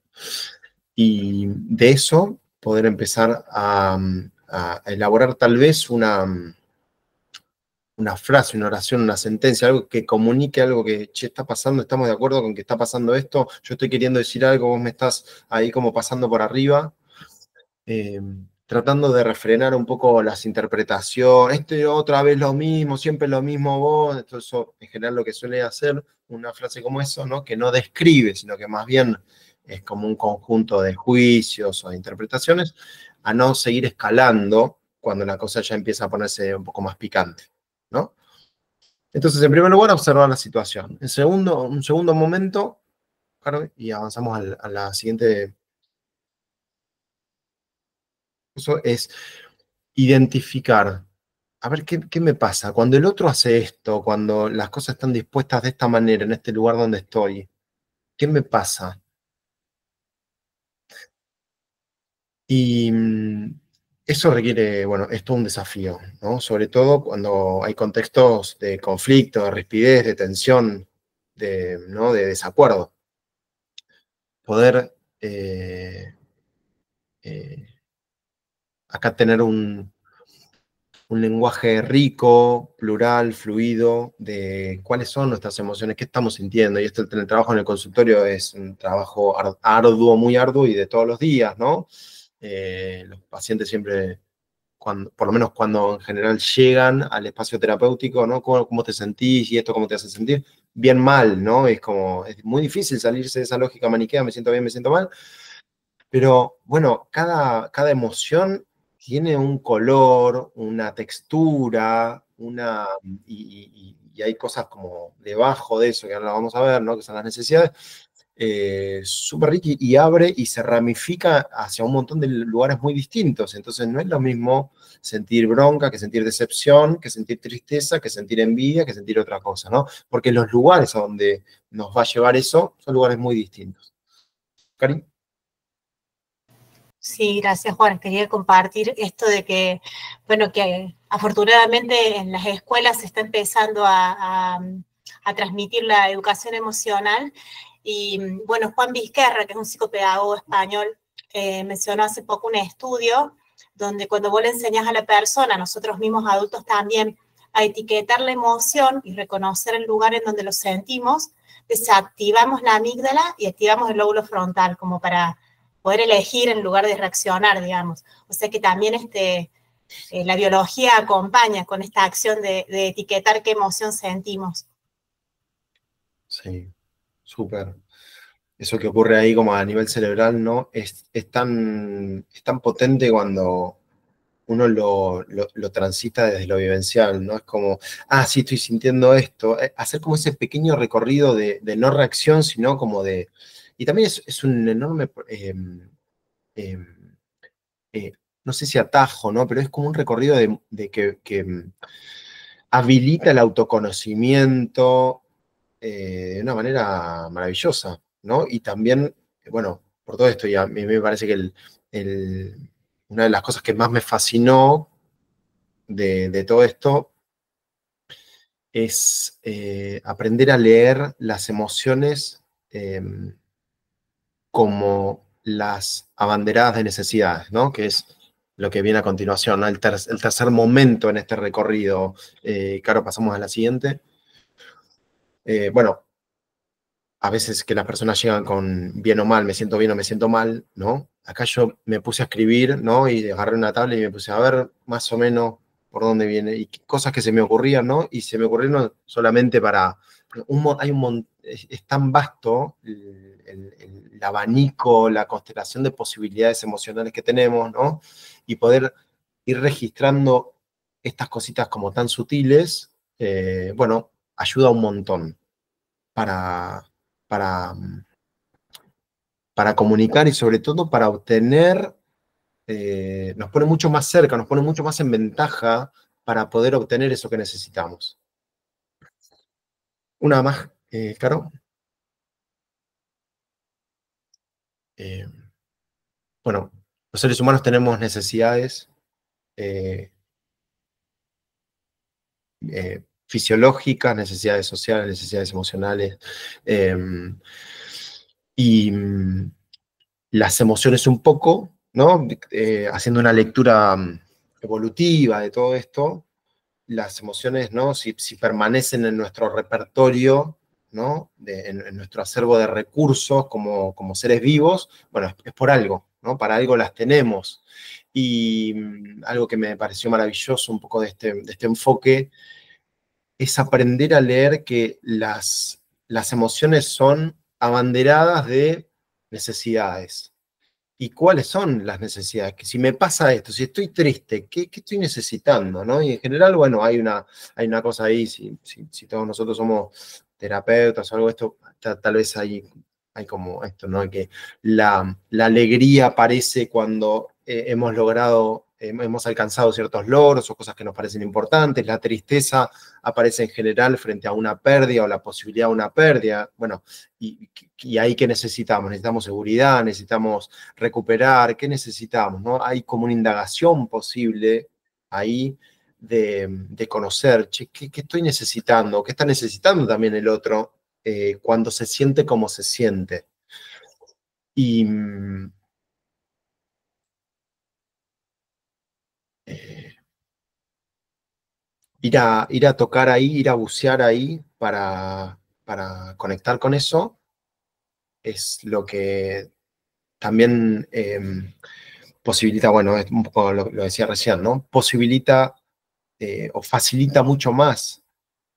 Y de eso poder empezar a elaborar tal vez una, una frase, una oración, una sentencia, algo que comunique algo que, che, está pasando, estamos de acuerdo con que está pasando esto, yo estoy queriendo decir algo, vos me estás ahí como pasando por arriba, em, tratando de refrenar un poco las interpretaciones, este otra vez lo mismo, siempre lo mismo vos, esto eso, en general lo que suele hacer una frase como eso, ¿no? que no describe, sino que más bien es como un conjunto de juicios o interpretaciones, a no seguir escalando cuando la cosa ya empieza a ponerse un poco más picante. ¿no? Entonces, en primer lugar, observar la situación. En segundo, un segundo momento, y avanzamos a la siguiente. Eso es identificar. A ver, ¿qué, ¿qué me pasa? Cuando el otro hace esto, cuando las cosas están dispuestas de esta manera, en este lugar donde estoy, ¿qué me pasa? Y mm, eso requiere, bueno, es un desafío, ¿no? Sobre todo cuando hay contextos de conflicto, de respidez, de tensión, de, ¿no? de desacuerdo. Poder eh, eh, acá tener un, lenguaje rico, plural, fluido, de cuáles son nuestras emociones, qué estamos sintiendo. Y esto el trabajo en el consultorio es un trabajo arduo, muy arduo y de todos los días, ¿no? Eh, los pacientes siempre, cuando, por lo menos cuando en general llegan al espacio terapéutico, ¿no? ¿Cómo, te sentís y esto cómo te hace sentir? Bien mal, ¿no? Es como, es muy difícil salirse de esa lógica maniquea, me siento bien, me siento mal. Pero bueno, cada, cada emoción tiene un color, una textura, una, y, y hay cosas como debajo de eso que ahora vamos a ver, ¿no? Que son las necesidades, eh, súper rico y abre y se ramifica hacia un montón de lugares muy distintos. Entonces no es lo mismo sentir bronca que sentir decepción, que sentir tristeza, que sentir envidia, que sentir otra cosa, ¿no? Porque los lugares a donde nos va a llevar eso son lugares muy distintos. Karim. Sí, gracias Juan. Quería compartir esto de que, bueno, que afortunadamente en las escuelas se está empezando a transmitir la educación emocional y mm, bueno, Juan Vizquerra, que es un psicopedagogo español, eh, mencionó hace poco un estudio donde cuando vos le enseñas a la persona, nosotros mismos adultos también, a etiquetar la emoción y reconocer el lugar en donde lo sentimos, desactivamos la amígdala y activamos el lóbulo frontal, como para poder elegir en lugar de reaccionar, digamos. O sea que también este, eh, la biología acompaña con esta acción de, de etiquetar qué emoción sentimos. Sí, súper. Eso que ocurre ahí como a nivel cerebral, ¿no? Es, tan, tan potente cuando uno lo, transita desde lo vivencial, ¿no? Es como, ah, sí, estoy sintiendo esto. Eh, hacer como ese pequeño recorrido de, no reacción, sino como de... Y también es, un enorme... Em, em, eh, no sé si atajo, ¿no? Pero es como un recorrido de, que, que, em, habilita el autoconocimiento, eh, de una manera maravillosa, ¿no? Y también, bueno, por todo esto, y a mí me parece que el, una de las cosas que más me fascinó de, todo esto es eh, aprender a leer las emociones em, como las abanderadas de necesidades, ¿no? Que es lo que viene a continuación, el, el, tercer momento en este recorrido. Eh, claro, pasamos a la siguiente. Eh, bueno, a veces que las personas llegan con bien o mal, me siento bien o me siento mal, ¿no? Acá yo me puse a escribir, ¿no? Y agarré una tabla y me puse a ver más o menos por dónde viene y cosas que se me ocurrían, ¿no? Y se me ocurrieron solamente para... Un, hay un, es tan vasto el, abanico, la constelación de posibilidades emocionales que tenemos, ¿no? Y poder ir registrando estas cositas como tan sutiles, eh, bueno, ayuda un montón para, para, para comunicar y sobre todo para obtener, eh, nos pone mucho más cerca, nos pone mucho más en ventaja para poder obtener eso que necesitamos. Una más, eh, Caro. Eh, bueno, los seres humanos tenemos necesidades eh, fisiológicas, necesidades sociales, necesidades emocionales. Em, y mm, las emociones un poco, ¿no? Eh, haciendo una lectura mm, evolutiva de todo esto, las emociones, ¿no? Si, permanecen en nuestro repertorio, ¿no? en, nuestro acervo de recursos como, como seres vivos, bueno, es, por algo, ¿no? Para algo las tenemos. Y mm, algo que me pareció maravilloso un poco de este, de este enfoque es aprender a leer que las, las emociones son abanderadas de necesidades. ¿Y cuáles son las necesidades? Que si me pasa esto, si estoy triste, ¿qué, estoy necesitando? ¿no? Y en general, bueno, hay una, hay una cosa ahí, si, todos nosotros somos terapeutas o algo de esto, tal vez hay, hay como esto, ¿no? Que la, alegría aparece cuando eh, hemos logrado Em, hemos alcanzado ciertos logros o cosas que nos parecen importantes. La tristeza aparece en general frente a una pérdida o la posibilidad de una pérdida. Bueno, y, ahí qué necesitamos? Necesitamos seguridad, necesitamos recuperar, ¿qué necesitamos? No? Hay como una indagación posible ahí de, conocer, ¿qué, estoy necesitando? ¿Qué está necesitando también el otro eh, cuando se siente como se siente? Y mm, Eh, ir, a, ir a tocar ahí, ir a bucear ahí para, para conectar con eso, es lo que también em, posibilita, bueno, es un poco lo, decía recién, ¿no? Posibilita eh, o facilita mucho más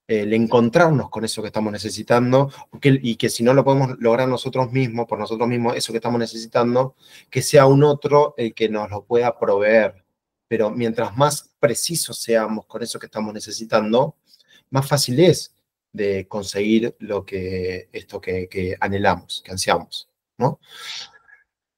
el encontrarnos con eso que estamos necesitando y que si no lo podemos lograr nosotros mismos, por nosotros mismos, eso que estamos necesitando, que sea un otro el que nos lo pueda proveer pero mientras más precisos seamos con eso que estamos necesitando, más fácil es de conseguir lo que, esto que, anhelamos, que ansiamos, ¿no?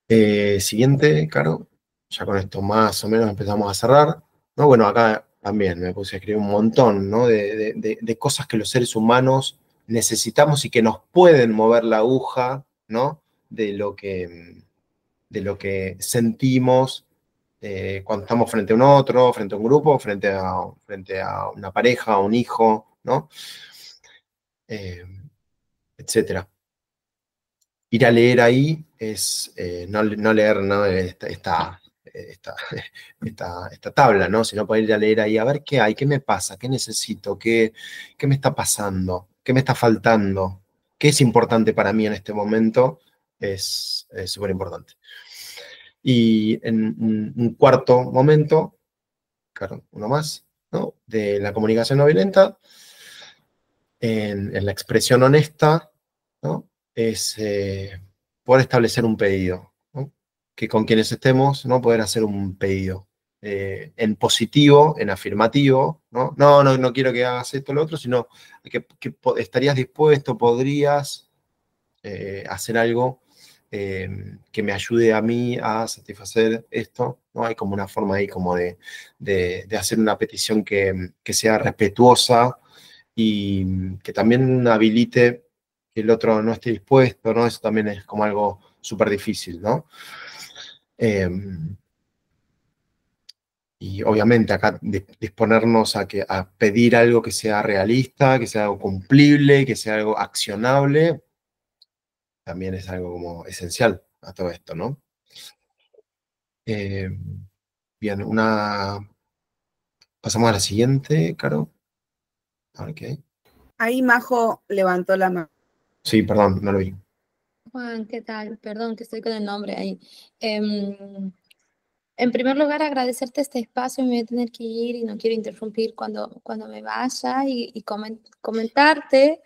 Eh, siguiente, Caro. Ya con esto más o menos empezamos a cerrar. No, bueno, acá también me puse a escribir un montón ¿no? de, cosas que los seres humanos necesitamos y que nos pueden mover la aguja, ¿no? De lo que, de lo que sentimos cuando estamos frente a un otro, frente a un grupo, frente a, frente a una pareja, a un hijo, ¿no? Eh, etcétera. Ir a leer ahí es eh, no, leer Esta, esta, esta, esta, tabla, ¿no? Sino poder ir a leer ahí a ver qué hay, qué me pasa, qué necesito, qué, qué me está pasando, qué me está faltando, qué es importante para mí en este momento, es súper importante. Y en un cuarto momento, claro, uno más, ¿no? de la comunicación no violenta, en, la expresión honesta, es eh, poder establecer un pedido, que con quienes estemos, ¿no? poder hacer un pedido. Eh, en positivo, en afirmativo, ¿no? ¿no? No, quiero que hagas esto o lo otro, sino que, estarías dispuesto, podrías eh, hacer algo Em, que me ayude a mí a satisfacer esto, ¿no? Hay como una forma ahí como de, hacer una petición que, sea respetuosa y mm, que también habilite que el otro no esté dispuesto, ¿no? Eso también es como algo súper difícil, ¿no? Em, y obviamente acá disponernos a, que, a pedir algo que sea realista, que sea algo cumplible, que sea algo accionable, también es algo como esencial a todo esto, ¿no? Eh, bien, una... Pasamos a la siguiente, Caro. Ahí Majo levantó la mano. Sí, perdón, no lo vi. Juan, ¿qué tal? Perdón, que estoy con el nombre ahí. Em, en primer lugar, agradecerte este espacio. Me voy a tener que ir y no quiero interrumpir cuando, cuando me vaya y, comentarte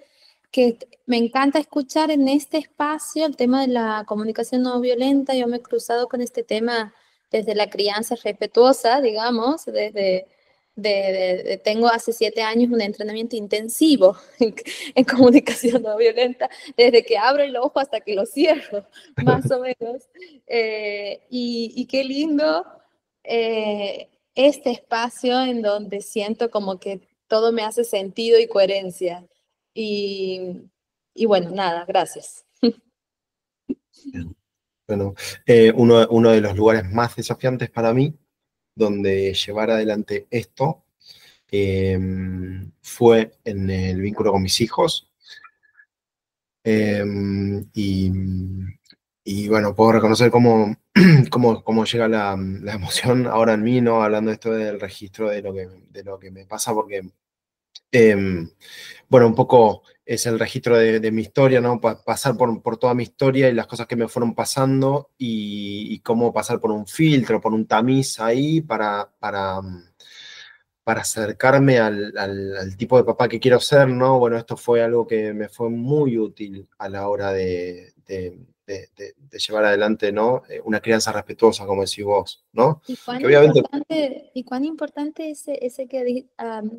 que me encanta escuchar en este espacio el tema de la comunicación no violenta. Yo me he cruzado con este tema desde la crianza respetuosa, digamos, desde... tengo hace siete años un entrenamiento intensivo <laughs> en, comunicación no violenta, desde que abro el ojo hasta que lo cierro, <laughs> más o menos. Eh, y, qué lindo eh, este espacio en donde siento como que todo me hace sentido y coherencia. Y, bueno, nada, gracias. Bueno, eh, uno, de los lugares más desafiantes para mí, donde llevar adelante esto, eh, fue en el vínculo con mis hijos. Eh, y, bueno, puedo reconocer cómo, <clears throat> cómo, llega la, emoción ahora en mí, ¿no? Hablando esto del registro de lo que, de lo que me pasa, porque Em, bueno, un poco es el registro de, mi historia, ¿no? pasar por, toda mi historia y las cosas que me fueron pasando y, cómo pasar por un filtro, por un tamiz ahí para, para, mm, acercarme al, tipo de papá que quiero ser, ¿no? Bueno, esto fue algo que me fue muy útil a la hora de, de, llevar adelante ¿no? Eh, una crianza respetuosa, como decís vos, ¿no? Y cuán, importante, y cuán ese, que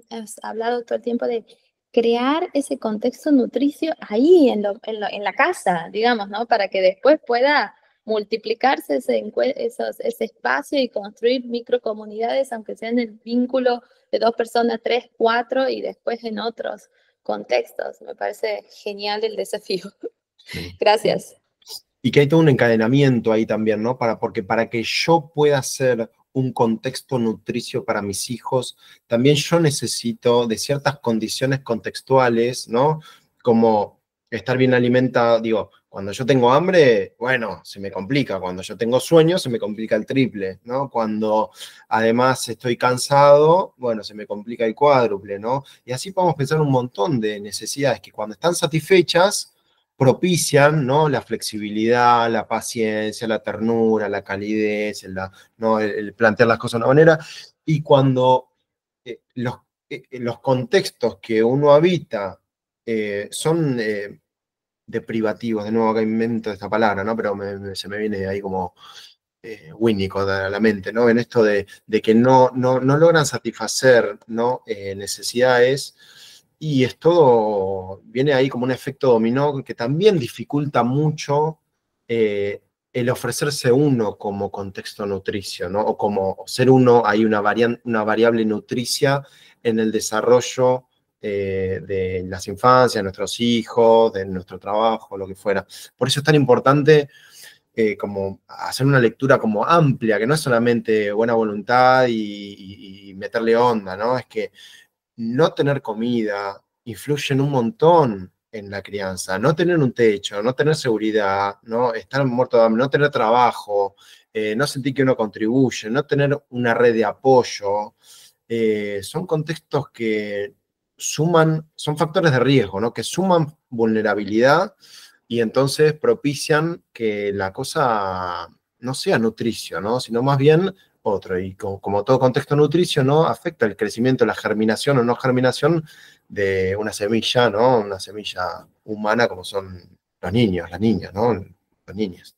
has hablado todo el tiempo de crear ese contexto nutricio ahí en, en, la casa, digamos, ¿no? Para que después pueda multiplicarse ese, esos, ese espacio y construir microcomunidades, aunque sea en el vínculo de dos personas, tres, cuatro y después en otros contextos. Me parece genial el desafío. Gracias. Y que hay todo un encadenamiento ahí también, ¿no? Para, porque para que yo pueda hacer un contexto nutricio para mis hijos, también yo necesito de ciertas condiciones contextuales, ¿no? Como estar bien alimentado, digo, cuando yo tengo hambre, bueno, se me complica. Cuando yo tengo sueño, se me complica el triple, ¿no? Cuando además estoy cansado, bueno, se me complica el cuádruple, ¿no? Y así podemos pensar un montón de necesidades que cuando están satisfechas, propician ¿no? la flexibilidad, la paciencia, la ternura, la calidez, la, ¿no? el, plantear las cosas de una manera. Y cuando eh, los, eh, eh, los, contextos que uno habita son deprivativos, de nuevo acá invento esta palabra, ¿no? pero se me viene ahí como eh, a la mente, ¿no? en esto de, de que no, no, no, logran satisfacer ¿no? necesidades y esto viene ahí como un efecto dominó que también dificulta mucho eh, el ofrecerse uno como contexto nutricio, ¿no? O como ser uno, hay una, una variable nutricia en el desarrollo eh, de las infancias, de nuestros hijos, de nuestro trabajo, lo que fuera. Por eso es tan importante eh, como hacer una lectura como amplia, que no es solamente buena voluntad y, y meterle onda, ¿no? Es que no tener comida influyen un montón en la crianza. No tener un techo, no tener seguridad, no estar muerto de hambre, no tener trabajo, eh, no sentir que uno contribuye, no tener una red de apoyo, eh, son contextos que suman, son factores de riesgo, ¿no? que suman vulnerabilidad y entonces propician que la cosa no sea nutricio, sino más bien otro. Y como, todo contexto nutricio, ¿no? Afecta el crecimiento, la germinación o no germinación de una semilla, ¿no? Una semilla humana como son los niños, las niñas, ¿no? Las niñas.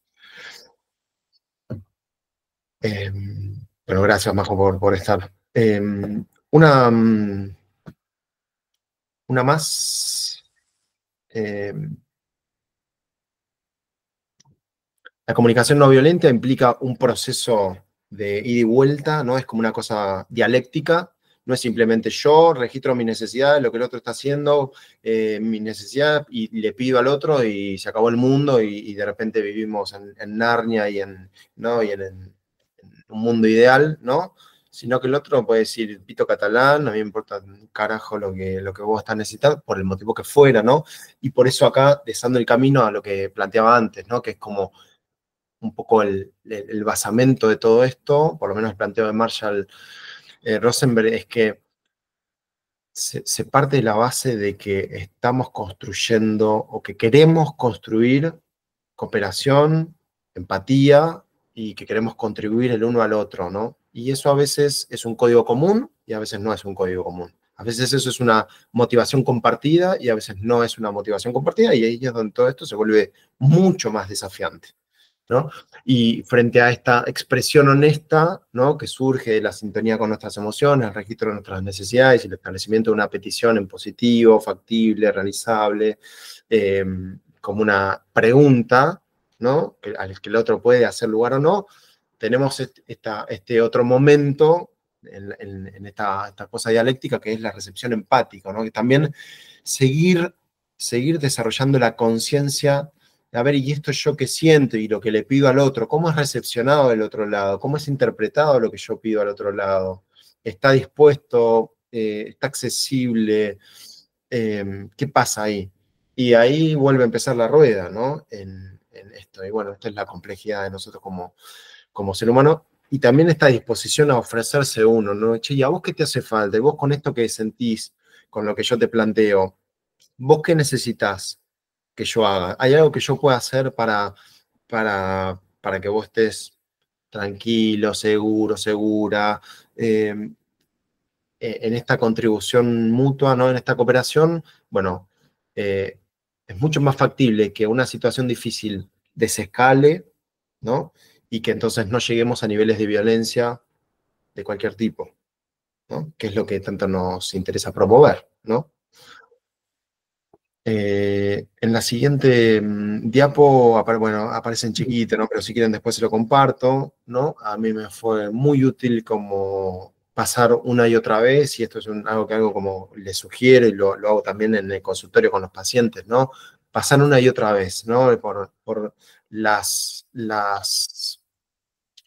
Eh, em, pero gracias, Majo, por, estar. Em, una, mm, una más. Em, la comunicación no violenta implica un proceso de ida y vuelta, ¿no? Es como una cosa dialéctica, no es simplemente yo registro mi necesidad, lo que el otro está haciendo, eh, mi necesidad, y le pido al otro y se acabó el mundo y, de repente vivimos en, Narnia y en, ¿no? y en, un mundo ideal, ¿no? Sino que el otro puede decir, pito catalán, a me importa un carajo lo que, lo que vos estás necesitando, por el motivo que fuera, ¿no? Y por eso acá, desando el camino a lo que planteaba antes, ¿no? Que es como un poco el, basamento de todo esto, por lo menos el planteo de Marshall eh, Rosenberg, es que se, se, parte de la base de que estamos construyendo o que queremos construir cooperación, empatía y que queremos contribuir el uno al otro, ¿no? Y eso a veces es un código común y a veces no es un código común. A veces eso es una motivación compartida y a veces no es una motivación compartida y ahí es donde todo esto se vuelve mucho más desafiante. Y frente a esta expresión honesta, ¿no? Que surge de la sintonía con nuestras emociones, el registro de nuestras necesidades y el establecimiento de una petición en positivo, factible, realizable, em, como una pregunta, ¿no? Al que el otro puede hacer lugar o no, tenemos este otro momento en, esta, cosa dialéctica que es la recepción empática, ¿no? Que también seguir, seguir desarrollando la conciencia a ver, y esto yo qué siento y lo que le pido al otro, ¿cómo es recepcionado del otro lado? ¿Cómo es interpretado lo que yo pido al otro lado? ¿Está dispuesto? Eh, ¿Está accesible? Em, ¿Qué pasa ahí? Y ahí vuelve a empezar la rueda, ¿no? En, esto. Y bueno, esta es la complejidad de nosotros como, como ser humano y también esta disposición a ofrecerse uno, ¿no? Che, ¿y a vos qué te hace falta? ¿Y vos con esto que sentís, con lo que yo te planteo, vos qué necesitas? que yo haga? ¿Hay algo que yo pueda hacer para, para, para que vos estés tranquilo, seguro, segura, em, e, en esta contribución mutua, ¿no? en esta cooperación? Bueno, eh, es mucho más factible que una situación difícil desescale, ¿no? Y que entonces no lleguemos a niveles de violencia de cualquier tipo, Que es lo que tanto nos interesa promover, ¿no? Eh, en la siguiente mm, diapo, bueno, aparecen en ¿no? Pero si quieren después se lo comparto, ¿no? A mí me fue muy útil como pasar una y otra vez, y esto es un, algo que hago como les sugiero y lo, hago también en el consultorio con los pacientes, ¿no? Pasar una y otra vez, ¿no? Por, por las, las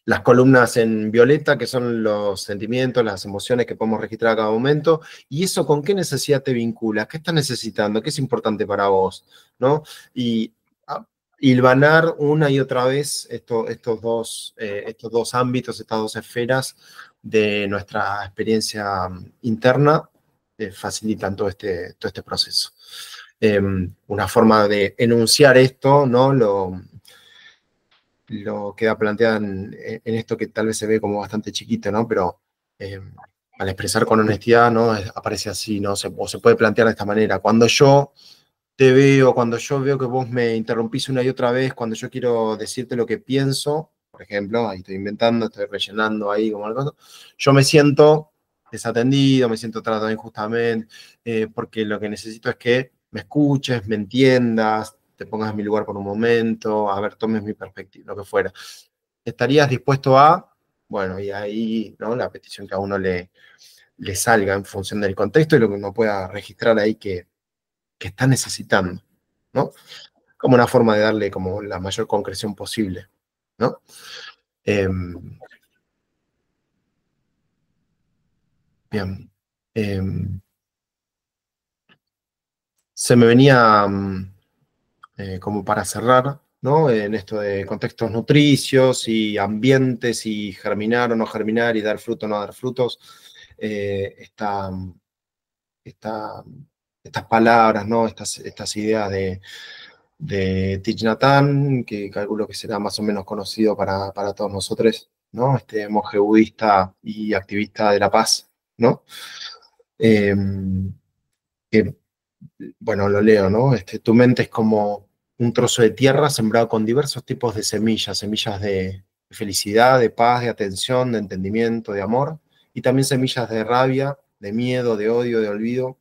las columnas en violeta, que son los sentimientos, las emociones que podemos registrar a cada momento, y eso con qué necesidad te vincula qué estás necesitando, qué es importante para vos, ¿no? Y ah, hilvanar una y otra vez esto, estos, dos, eh, estos dos ámbitos, estas dos esferas de nuestra experiencia mm, interna, eh, facilitan todo este, todo este proceso. Em, una forma de enunciar esto, ¿no? Lo, lo queda planteado en, esto que tal vez se ve como bastante chiquito, ¿no? Pero eh, al expresar con honestidad, ¿no? Aparece así, ¿no? Se, o se puede plantear de esta manera. Cuando yo te veo, cuando yo veo que vos me interrumpís una y otra vez, cuando yo quiero decirte lo que pienso, por ejemplo, ahí estoy inventando, estoy rellenando ahí como algo, yo me siento desatendido, me siento tratado injustamente, eh, porque lo que necesito es que me escuches, me entiendas, te pongas en mi lugar por un momento, a ver, tomes mi perspectiva, lo que fuera. ¿Estarías dispuesto a? Bueno, y ahí, ¿no? La petición que a uno le, le salga en función del contexto y lo que uno pueda registrar ahí que, está necesitando, ¿no? Como una forma de darle como la mayor concreción posible, ¿no? Em, bien. Em, se me venía... Mm, eh, como para cerrar, ¿no? En esto de contextos nutricios y ambientes y germinar o no germinar y dar fruto o no dar frutos, eh, estas palabras, ¿no? Estas, estas ideas de, de que calculo que será más o menos conocido para, todos nosotros, ¿no? Este monje budista y activista de la paz, ¿no? Em, que, bueno, lo leo, ¿no? Este, tu mente es como un trozo de tierra sembrado con diversos tipos de semillas, semillas de felicidad, de paz, de atención, de entendimiento, de amor, y también semillas de rabia, de miedo, de odio, de olvido.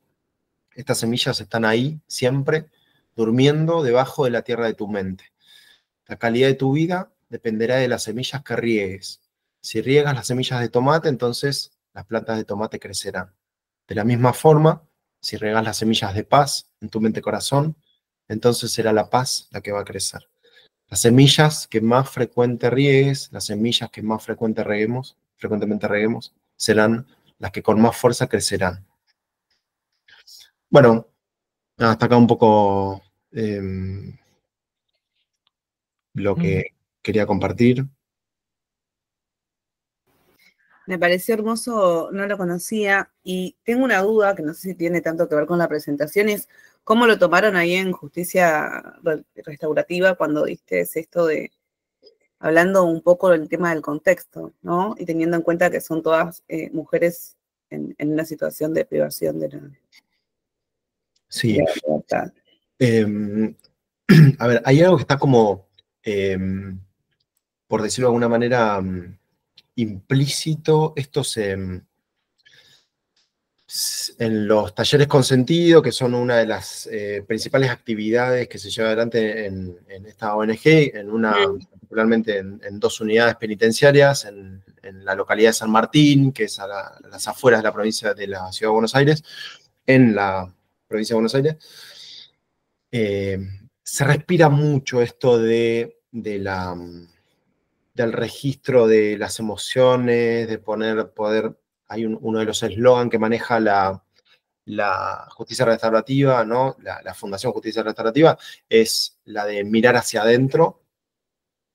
Estas semillas están ahí siempre, durmiendo debajo de la tierra de tu mente. La calidad de tu vida dependerá de las semillas que riegues. Si riegas las semillas de tomate, entonces las plantas de tomate crecerán. De la misma forma, si riegas las semillas de paz en tu mente corazón, entonces será la paz la que va a crecer. Las semillas que más frecuente riegues, las semillas que más frecuente reguemos, frecuentemente reguemos, serán las que con más fuerza crecerán. Bueno, hasta acá un poco em, lo que mm. quería compartir. Me pareció hermoso, no lo conocía, y tengo una duda que no sé si tiene tanto que ver con la presentación, es ¿Cómo lo tomaron ahí en justicia restaurativa cuando diste esto de, hablando un poco del tema del contexto, ¿no? Y teniendo en cuenta que son todas eh, mujeres en, una situación de privación de la, sí. Em, <clears throat> a ver, hay algo que está como, em, por decirlo de alguna manera, mm, implícito, esto se mm, en los talleres sentido, que son una de las eh, principales actividades que se lleva adelante en, esta ONG, en una, particularmente en, dos unidades penitenciarias, en, la localidad de San Martín, que es a, las afueras de la provincia de la Ciudad de Buenos Aires, en la provincia de Buenos Aires. Eh, se respira mucho esto de, la del registro de las emociones, de poner, poder hay uno de los eslogan que maneja la, justicia restaurativa, ¿no? La, Fundación Justicia Restaurativa, es la de mirar hacia adentro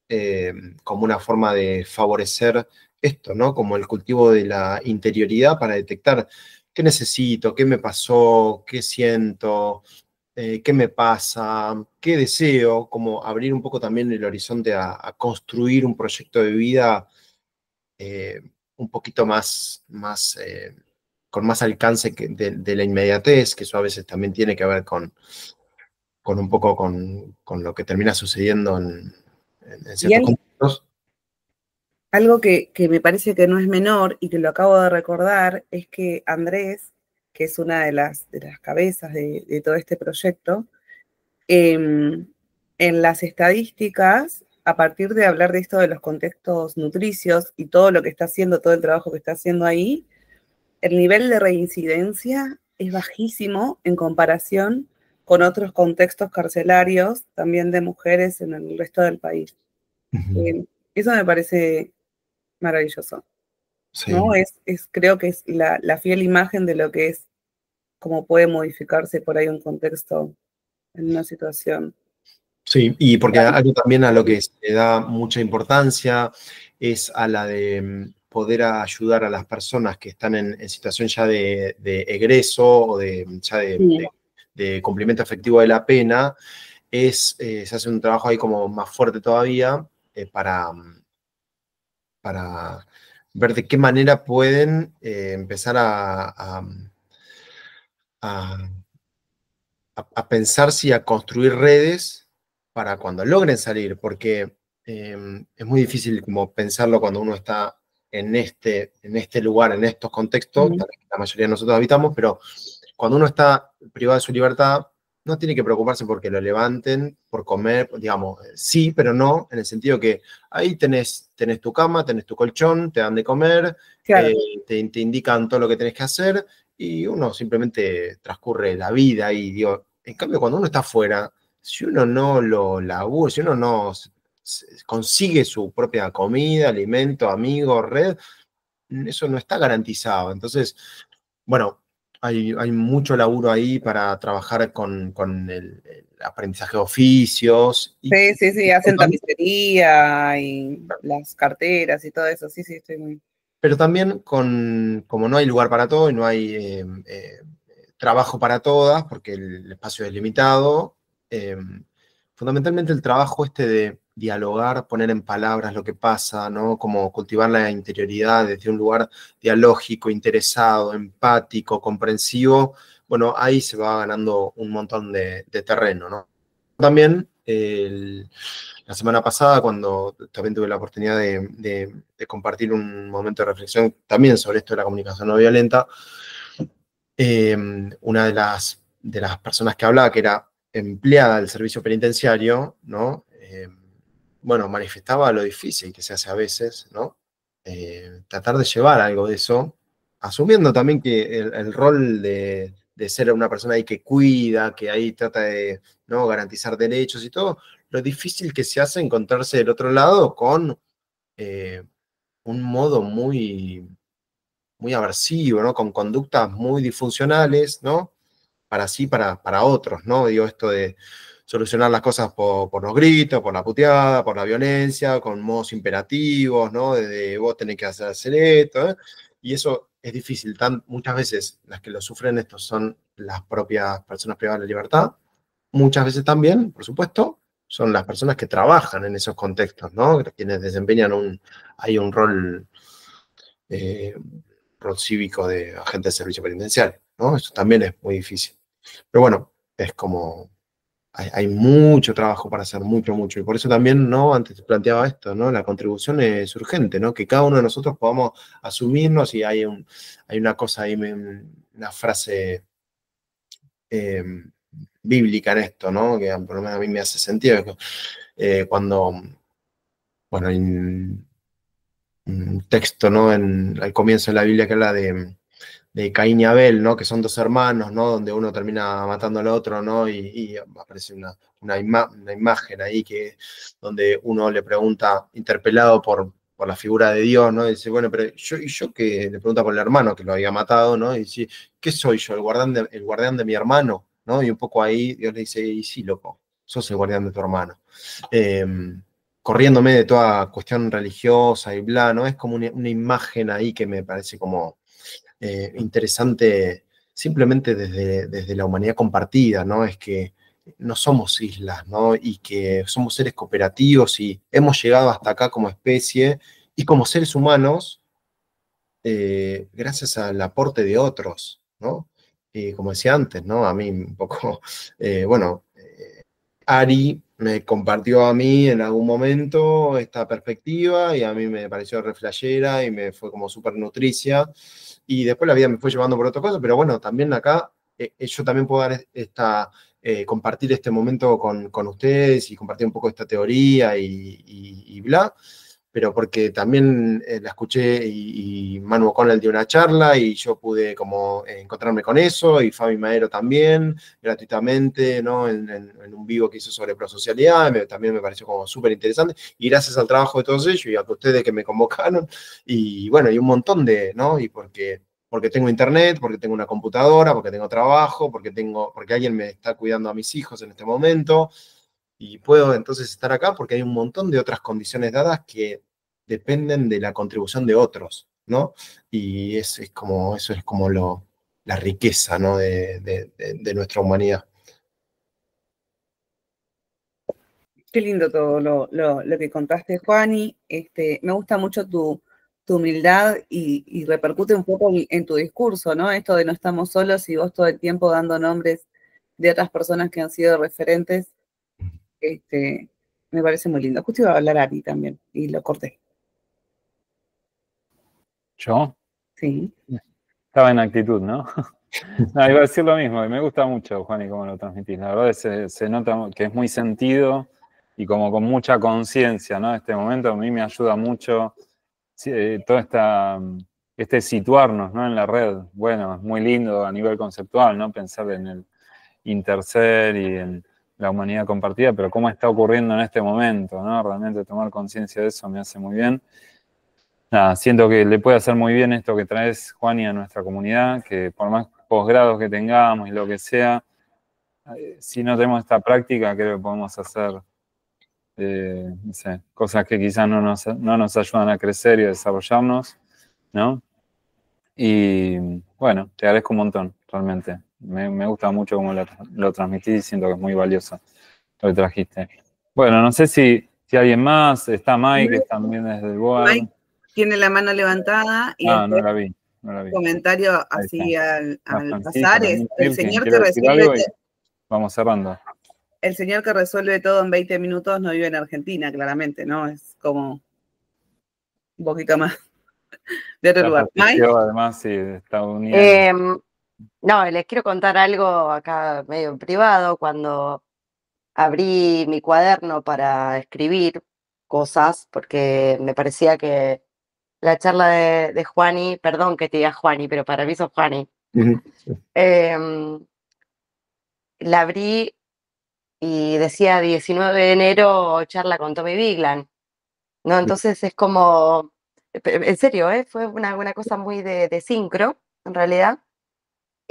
eh, como una forma de favorecer esto, ¿no? Como el cultivo de la interioridad para detectar qué necesito, qué me pasó, qué siento, eh, qué me pasa, qué deseo, como abrir un poco también el horizonte a, construir un proyecto de vida eh, un poquito más, más eh, con más alcance que de, la inmediatez, que eso a veces también tiene que ver con, con un poco con, con lo que termina sucediendo en, ciertos contextos. Algo que, me parece que no es menor y que lo acabo de recordar es que Andrés, que es una de las, de las cabezas de, todo este proyecto, em, en las estadísticas a partir de hablar de esto de los contextos nutricios y todo lo que está haciendo, todo el trabajo que está haciendo ahí, el nivel de reincidencia es bajísimo en comparación con otros contextos carcelarios, también de mujeres en el resto del país. Eh, eso me parece maravilloso. Es, creo que es la, la, fiel imagen de lo que es, cómo puede modificarse por ahí un contexto en una situación. Sí, y porque algo también a lo que se da mucha importancia es a la de mm, poder ayudar a las personas que están en, situación ya de, egreso o de, mm, ya de, cumplimiento efectivo de la pena, eh, se hace un trabajo ahí como más fuerte todavía eh, para, mm, para ver de qué manera pueden eh, empezar a, a, a, a pensar si a construir redes para cuando logren salir, porque em, es muy difícil como pensarlo cuando uno está en este, en este lugar, en estos contextos, la mayoría de nosotros habitamos, pero cuando uno está privado de su libertad, no tiene que preocuparse porque lo levanten, por comer, digamos, eh, sí, pero no, en el sentido que ahí tenés, tenés tu cama, tenés tu colchón, te dan de comer, eh, te, indican todo lo que tenés que hacer y uno simplemente transcurre la vida y digo, en cambio cuando uno está fuera si uno no lo labura, si uno no consigue su propia comida, alimento, amigo, red, mm, eso no está garantizado. Entonces, bueno, hay, mucho laburo ahí para trabajar con, el, aprendizaje de oficios. sí, sí, sí, hacen tapicería y las carteras y todo eso, sí, sí, estoy Pero también con, como no hay lugar para todo y no hay eh, eh, trabajo para todas, porque el espacio es limitado, Em, fundamentalmente el trabajo este de dialogar, poner en palabras lo que pasa, ¿no? Como cultivar la interioridad desde un lugar dialógico, interesado, empático, comprensivo, bueno, ahí se va ganando un montón de, terreno, ¿no? También la semana pasada, cuando también tuve la oportunidad de, compartir un momento de reflexión también sobre esto de la comunicación no violenta, em, una de las, de las personas que hablaba, que era empleada del servicio penitenciario, ¿no? Eh, bueno, manifestaba lo difícil que se hace a veces, ¿no? Eh, tratar de llevar algo de eso, asumiendo también que el, rol de, ser una persona ahí que cuida, que ahí trata de ¿no? garantizar derechos y todo, lo difícil que se hace encontrarse del otro lado con eh, un modo muy, muy aversivo, ¿no? Con conductas muy disfuncionales, ¿no? para sí, para, para otros, ¿no? Digo, esto de solucionar las cosas por, los gritos, por la puteada, por la violencia, con modos imperativos, ¿no? De vos tenés que hacer, esto, ¿eh? Y eso es difícil. Tan, muchas veces las que lo sufren estos son las propias personas privadas de libertad. Muchas veces también, por supuesto, son las personas que trabajan en esos contextos, ¿no? Quienes desempeñan un, hay un rol, eh, rol cívico de agente de servicio penitenciario, ¿no? Eso también es muy difícil. Pero bueno, es como, hay, mucho trabajo para hacer, mucho, mucho. Y por eso también, ¿no? Antes planteaba esto, ¿no? La contribución es urgente, ¿no? Que cada uno de nosotros podamos asumirnos y hay, un, hay una cosa ahí, una frase em, bíblica en esto, ¿no? Que por lo menos a mí me hace sentido. Eh, cuando, bueno, hay un texto, ¿no? En, al comienzo de la Biblia que habla de de Caín y Abel, ¿no? Que son dos hermanos, ¿no? Donde uno termina matando al otro, ¿no? Y, aparece una, imagen ahí que, donde uno le pregunta, interpelado por, la figura de Dios, ¿no? dice, bueno, pero yo, ¿y yo que Le pregunta por el hermano que lo había matado, ¿no? Y dice, ¿qué soy yo? El guardián de, el guardián de mi hermano, ¿no? Y un poco ahí Dios le dice, y sí, loco, sos el guardián de tu hermano. Em, corriéndome de toda cuestión religiosa y bla, ¿no? Es como una imagen ahí que me parece como eh, interesante simplemente desde, desde, la humanidad compartida, ¿no? Es que no somos islas, Y que somos seres cooperativos y hemos llegado hasta acá como especie y como seres humanos eh, gracias al aporte de otros, eh, como decía antes, ¿no? A mí un poco, <laughs> bueno, Ari me compartió a mí en algún momento esta perspectiva y a mí me pareció reflejera y me fue como súper nutricia. Y después la vida me fue llevando por otra cosa, pero bueno, también acá eh, eh, yo también puedo dar esta, eh, compartir este momento con, con, ustedes y compartir un poco esta teoría y, y bla pero porque también eh, la escuché y, y Manu O'Connell dio una charla y yo pude como eh, encontrarme con eso y Fabi Madero también, gratuitamente, ¿no? En, un vivo que hizo sobre prosocialidad, también me pareció como súper interesante y gracias al trabajo de todos ellos y a ustedes que me convocaron y bueno, y un montón de, ¿no? Y porque porque tengo internet, porque tengo una computadora, porque tengo trabajo, porque tengo porque alguien me está cuidando a mis hijos en este momento, y puedo entonces estar acá porque hay un montón de otras condiciones dadas que dependen de la contribución de otros, ¿no? Y es como, eso es como lo, la riqueza de, nuestra humanidad. Qué lindo todo lo, que contaste, Juani. Este, me gusta mucho tu, humildad y, repercute un poco en tu discurso, ¿no? Esto de no estamos solos y vos todo el tiempo dando nombres de otras personas que han sido referentes este, me parece muy lindo. Justo iba a hablar a también y lo corté. ¿Yo? Sí. Estaba en actitud, ¿no? No, <laughs> ah, iba a decir lo mismo, y me gusta mucho, Juan, y cómo lo transmitís. La verdad se, se nota que es muy sentido y como con mucha conciencia, ¿no? Este momento a mí me ayuda mucho eh, toda todo esta, este situarnos, ¿no? En la red. Bueno, es muy lindo a nivel conceptual, ¿no? Pensar en el interser y en la humanidad compartida, pero cómo está ocurriendo en este momento, ¿no? Realmente tomar conciencia de eso me hace muy bien. Nada, siento que le puede hacer muy bien esto que traes, Juani, a nuestra comunidad, que por más posgrados que tengamos y lo que sea, eh, si no tenemos esta práctica, creo que podemos hacer eh, no sé, cosas que quizás no no nos ayudan a crecer y a desarrollarnos, ¿no? Y bueno, te agradezco un montón, realmente. Me, gusta mucho cómo lo, lo transmitís siento que es muy valioso lo que trajiste. Bueno, no sé si, si alguien más, está Mike, que también desde el BOA. Mike tiene la mano levantada y ah, no la vi, comentario así al, ah, al pasar el señor que resuelve... Vamos cerrando. El señor que resuelve todo en 20 minutos no vive en Argentina, claramente, ¿no? Es como un poquito más <laughs> de otro lugar. Mike. Además, sí, Estados Unidos. Em, no, les quiero contar algo acá medio en privado. Cuando abrí mi cuaderno para escribir cosas, porque me parecía que la charla de, de Juani, perdón que te diga Juani, pero para mí sos Juani, em, la abrí y decía 19 de enero charla con Toby Bigland. ¿no? Entonces es como, eh, en serio, ¿eh? fue una, cosa muy de sincro, en realidad.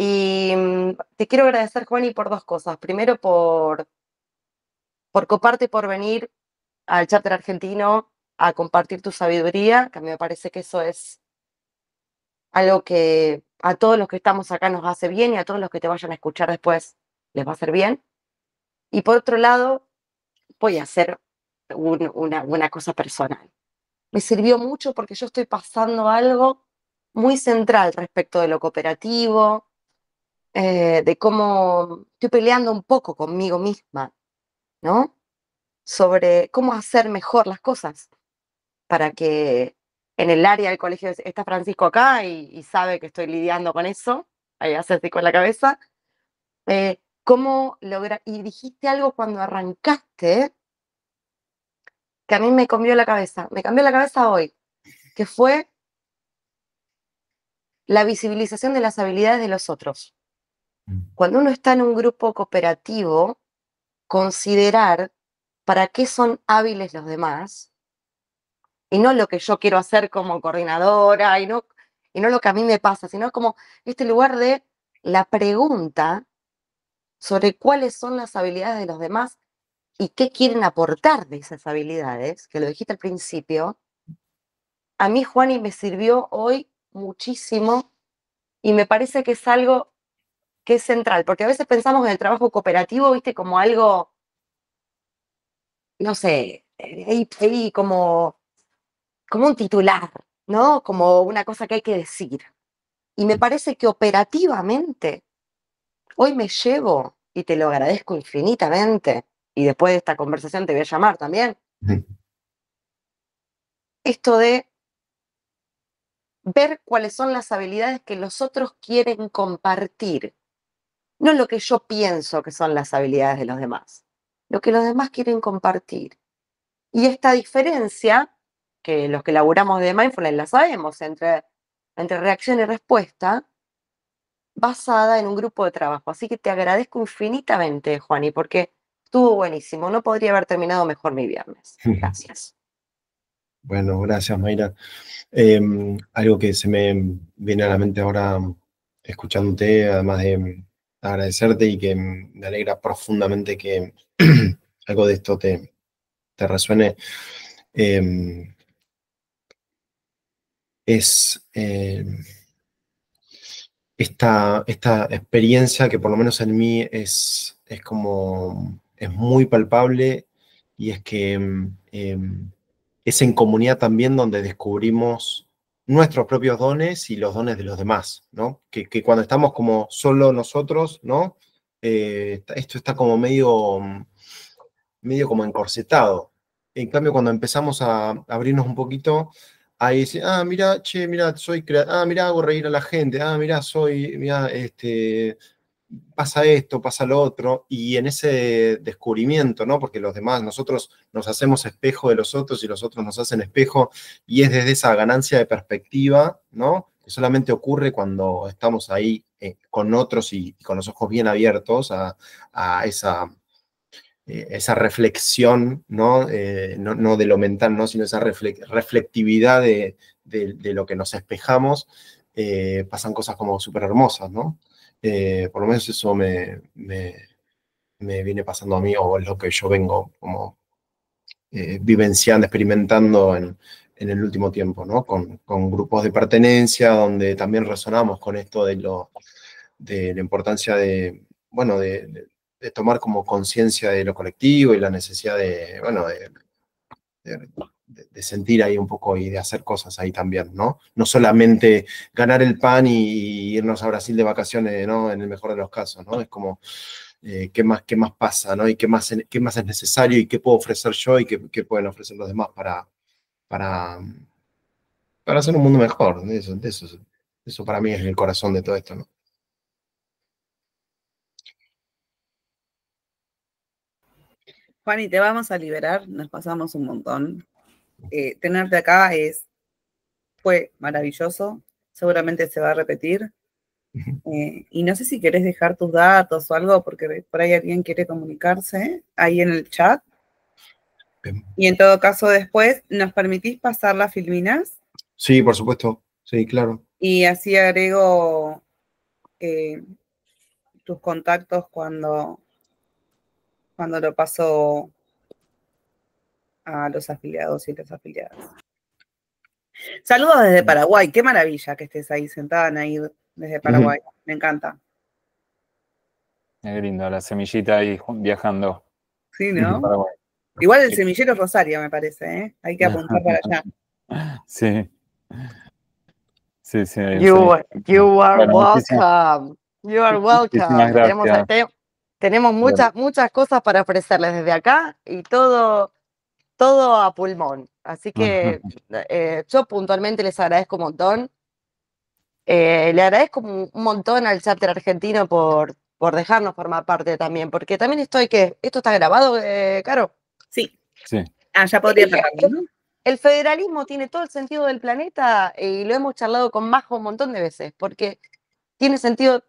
Y mm, te quiero agradecer, Juan y por dos cosas. Primero, por, por coparte, por venir al Cháter Argentino a compartir tu sabiduría, que a mí me parece que eso es algo que a todos los que estamos acá nos hace bien y a todos los que te vayan a escuchar después les va a hacer bien. Y por otro lado, voy a hacer una, una cosa personal. Me sirvió mucho porque yo estoy pasando algo muy central respecto de lo cooperativo, eh, de cómo estoy peleando un poco conmigo misma, ¿no? Sobre cómo hacer mejor las cosas para que en el área del colegio está Francisco acá y, sabe que estoy lidiando con eso, ahí hace así con la cabeza. Eh, ¿Cómo lograr? Y dijiste algo cuando arrancaste que a mí me cambió la cabeza, me cambió la cabeza hoy, que fue la visibilización de las habilidades de los otros. Mm. Cuando uno está en un grupo cooperativo, considerar para qué son hábiles los demás y no lo que yo quiero hacer como coordinadora y no, y no lo que a mí me pasa, sino como este lugar de la pregunta sobre cuáles son las habilidades de los demás y qué quieren aportar de esas habilidades, que lo dijiste al principio, a mí Juani me sirvió hoy muchísimo y me parece que es algo que es central, porque a veces pensamos en el trabajo cooperativo, viste, como algo, no sé, ahí, como, como un titular, ¿no? Como una cosa que hay que decir. Y me parece que operativamente, hoy me llevo, y te lo agradezco infinitamente, y después de esta conversación te voy a llamar también, esto de ver cuáles son las habilidades que los otros quieren compartir no lo que yo pienso que son las habilidades de los demás, lo que los demás quieren compartir. Y esta diferencia, que los que laburamos de mindfulness la sabemos, entre, entre reacción y respuesta, basada en un grupo de trabajo. Así que te agradezco infinitamente, Juani, porque estuvo buenísimo. No podría haber terminado mejor mi viernes. <laughs> Gracias. Bueno, gracias, Mayra. Em, algo que se me viene a la mente ahora escuchándote, además de agradecerte y que me alegra profundamente que <clears throat> algo de esto te, te resuene. Em, es em, esta, experiencia que por lo menos en mí es, es como, es muy palpable y es que em, es en comunidad también donde descubrimos nuestros propios dones y los dones de los demás, ¿no? Que, cuando estamos como solo nosotros, ¿no? Eh, esto está como medio, medio como encorsetado. En cambio, cuando empezamos a abrirnos un poquito, ahí dice, ah, mira, che, mira, soy creativo, ah, mira, hago reír a la gente, ah, mira, soy, mira, este, pasa esto, pasa lo otro, y en ese descubrimiento, ¿no? Porque los demás, nosotros nos hacemos espejo de los otros y los otros nos hacen espejo, y es desde esa ganancia de perspectiva, ¿no? Que solamente ocurre cuando estamos ahí eh, con otros y, con los ojos bien abiertos a, esa, eh, esa reflexión, eh, ¿no? ¿no? de lo mental, ¿no? Sino esa reflectividad de, de lo que nos espejamos, pasan cosas como súper hermosas, ¿no? Eh, por lo menos eso me, me, viene pasando a mí o es lo que yo vengo como eh, vivenciando, experimentando en, el último tiempo, ¿no? Con, grupos de pertenencia donde también resonamos con esto de, lo, de la importancia de, bueno, de, tomar como conciencia de lo colectivo y la necesidad de, bueno, de de, sentir ahí un poco y de hacer cosas ahí también, ¿no? No solamente ganar el pan y, irnos a Brasil de vacaciones, ¿no? En el mejor de los casos, ¿no? Es como, eh, ¿qué, más, ¿qué más pasa, ¿no? Y qué más, qué más es necesario y qué puedo ofrecer yo y qué, pueden ofrecer los demás para, para, para hacer un mundo mejor. eso, eso para mí es el corazón de todo esto, ¿no? Juan, y te vamos a liberar, nos pasamos un montón. Eh, tenerte acá es, fue maravilloso, seguramente se va a repetir. Eh, y no sé si querés dejar tus datos o algo, porque por ahí alguien quiere comunicarse ahí en el chat. Em. Y en todo caso, después, ¿nos permitís pasar las filminas? Sí, por supuesto. Sí, claro. Y así agrego eh, tus contactos cuando, cuando lo paso a los afiliados y las afiliadas. Saludos desde Paraguay, qué maravilla que estés ahí sentada, ahí desde Paraguay, me encanta. Es lindo, la semillita ahí viajando. Sí, ¿no? Igual el semillero Rosario, me parece, ¿eh? Hay que apuntar para allá. <laughs> Sí. Sí, sí. You, are welcome. You are welcome. Tenemos, eh, tenemos muchas, muchas cosas para ofrecerles desde acá y todo todo a pulmón. Así que eh, yo puntualmente les agradezco un montón. Eh, le agradezco un montón al chapter argentino por, por dejarnos formar parte también, porque también estoy que, ¿esto está grabado, eh, Caro? Sí. sí. Ah, ya podría El federalismo tiene todo el sentido del planeta y lo hemos charlado con Majo un montón de veces, porque tiene sentido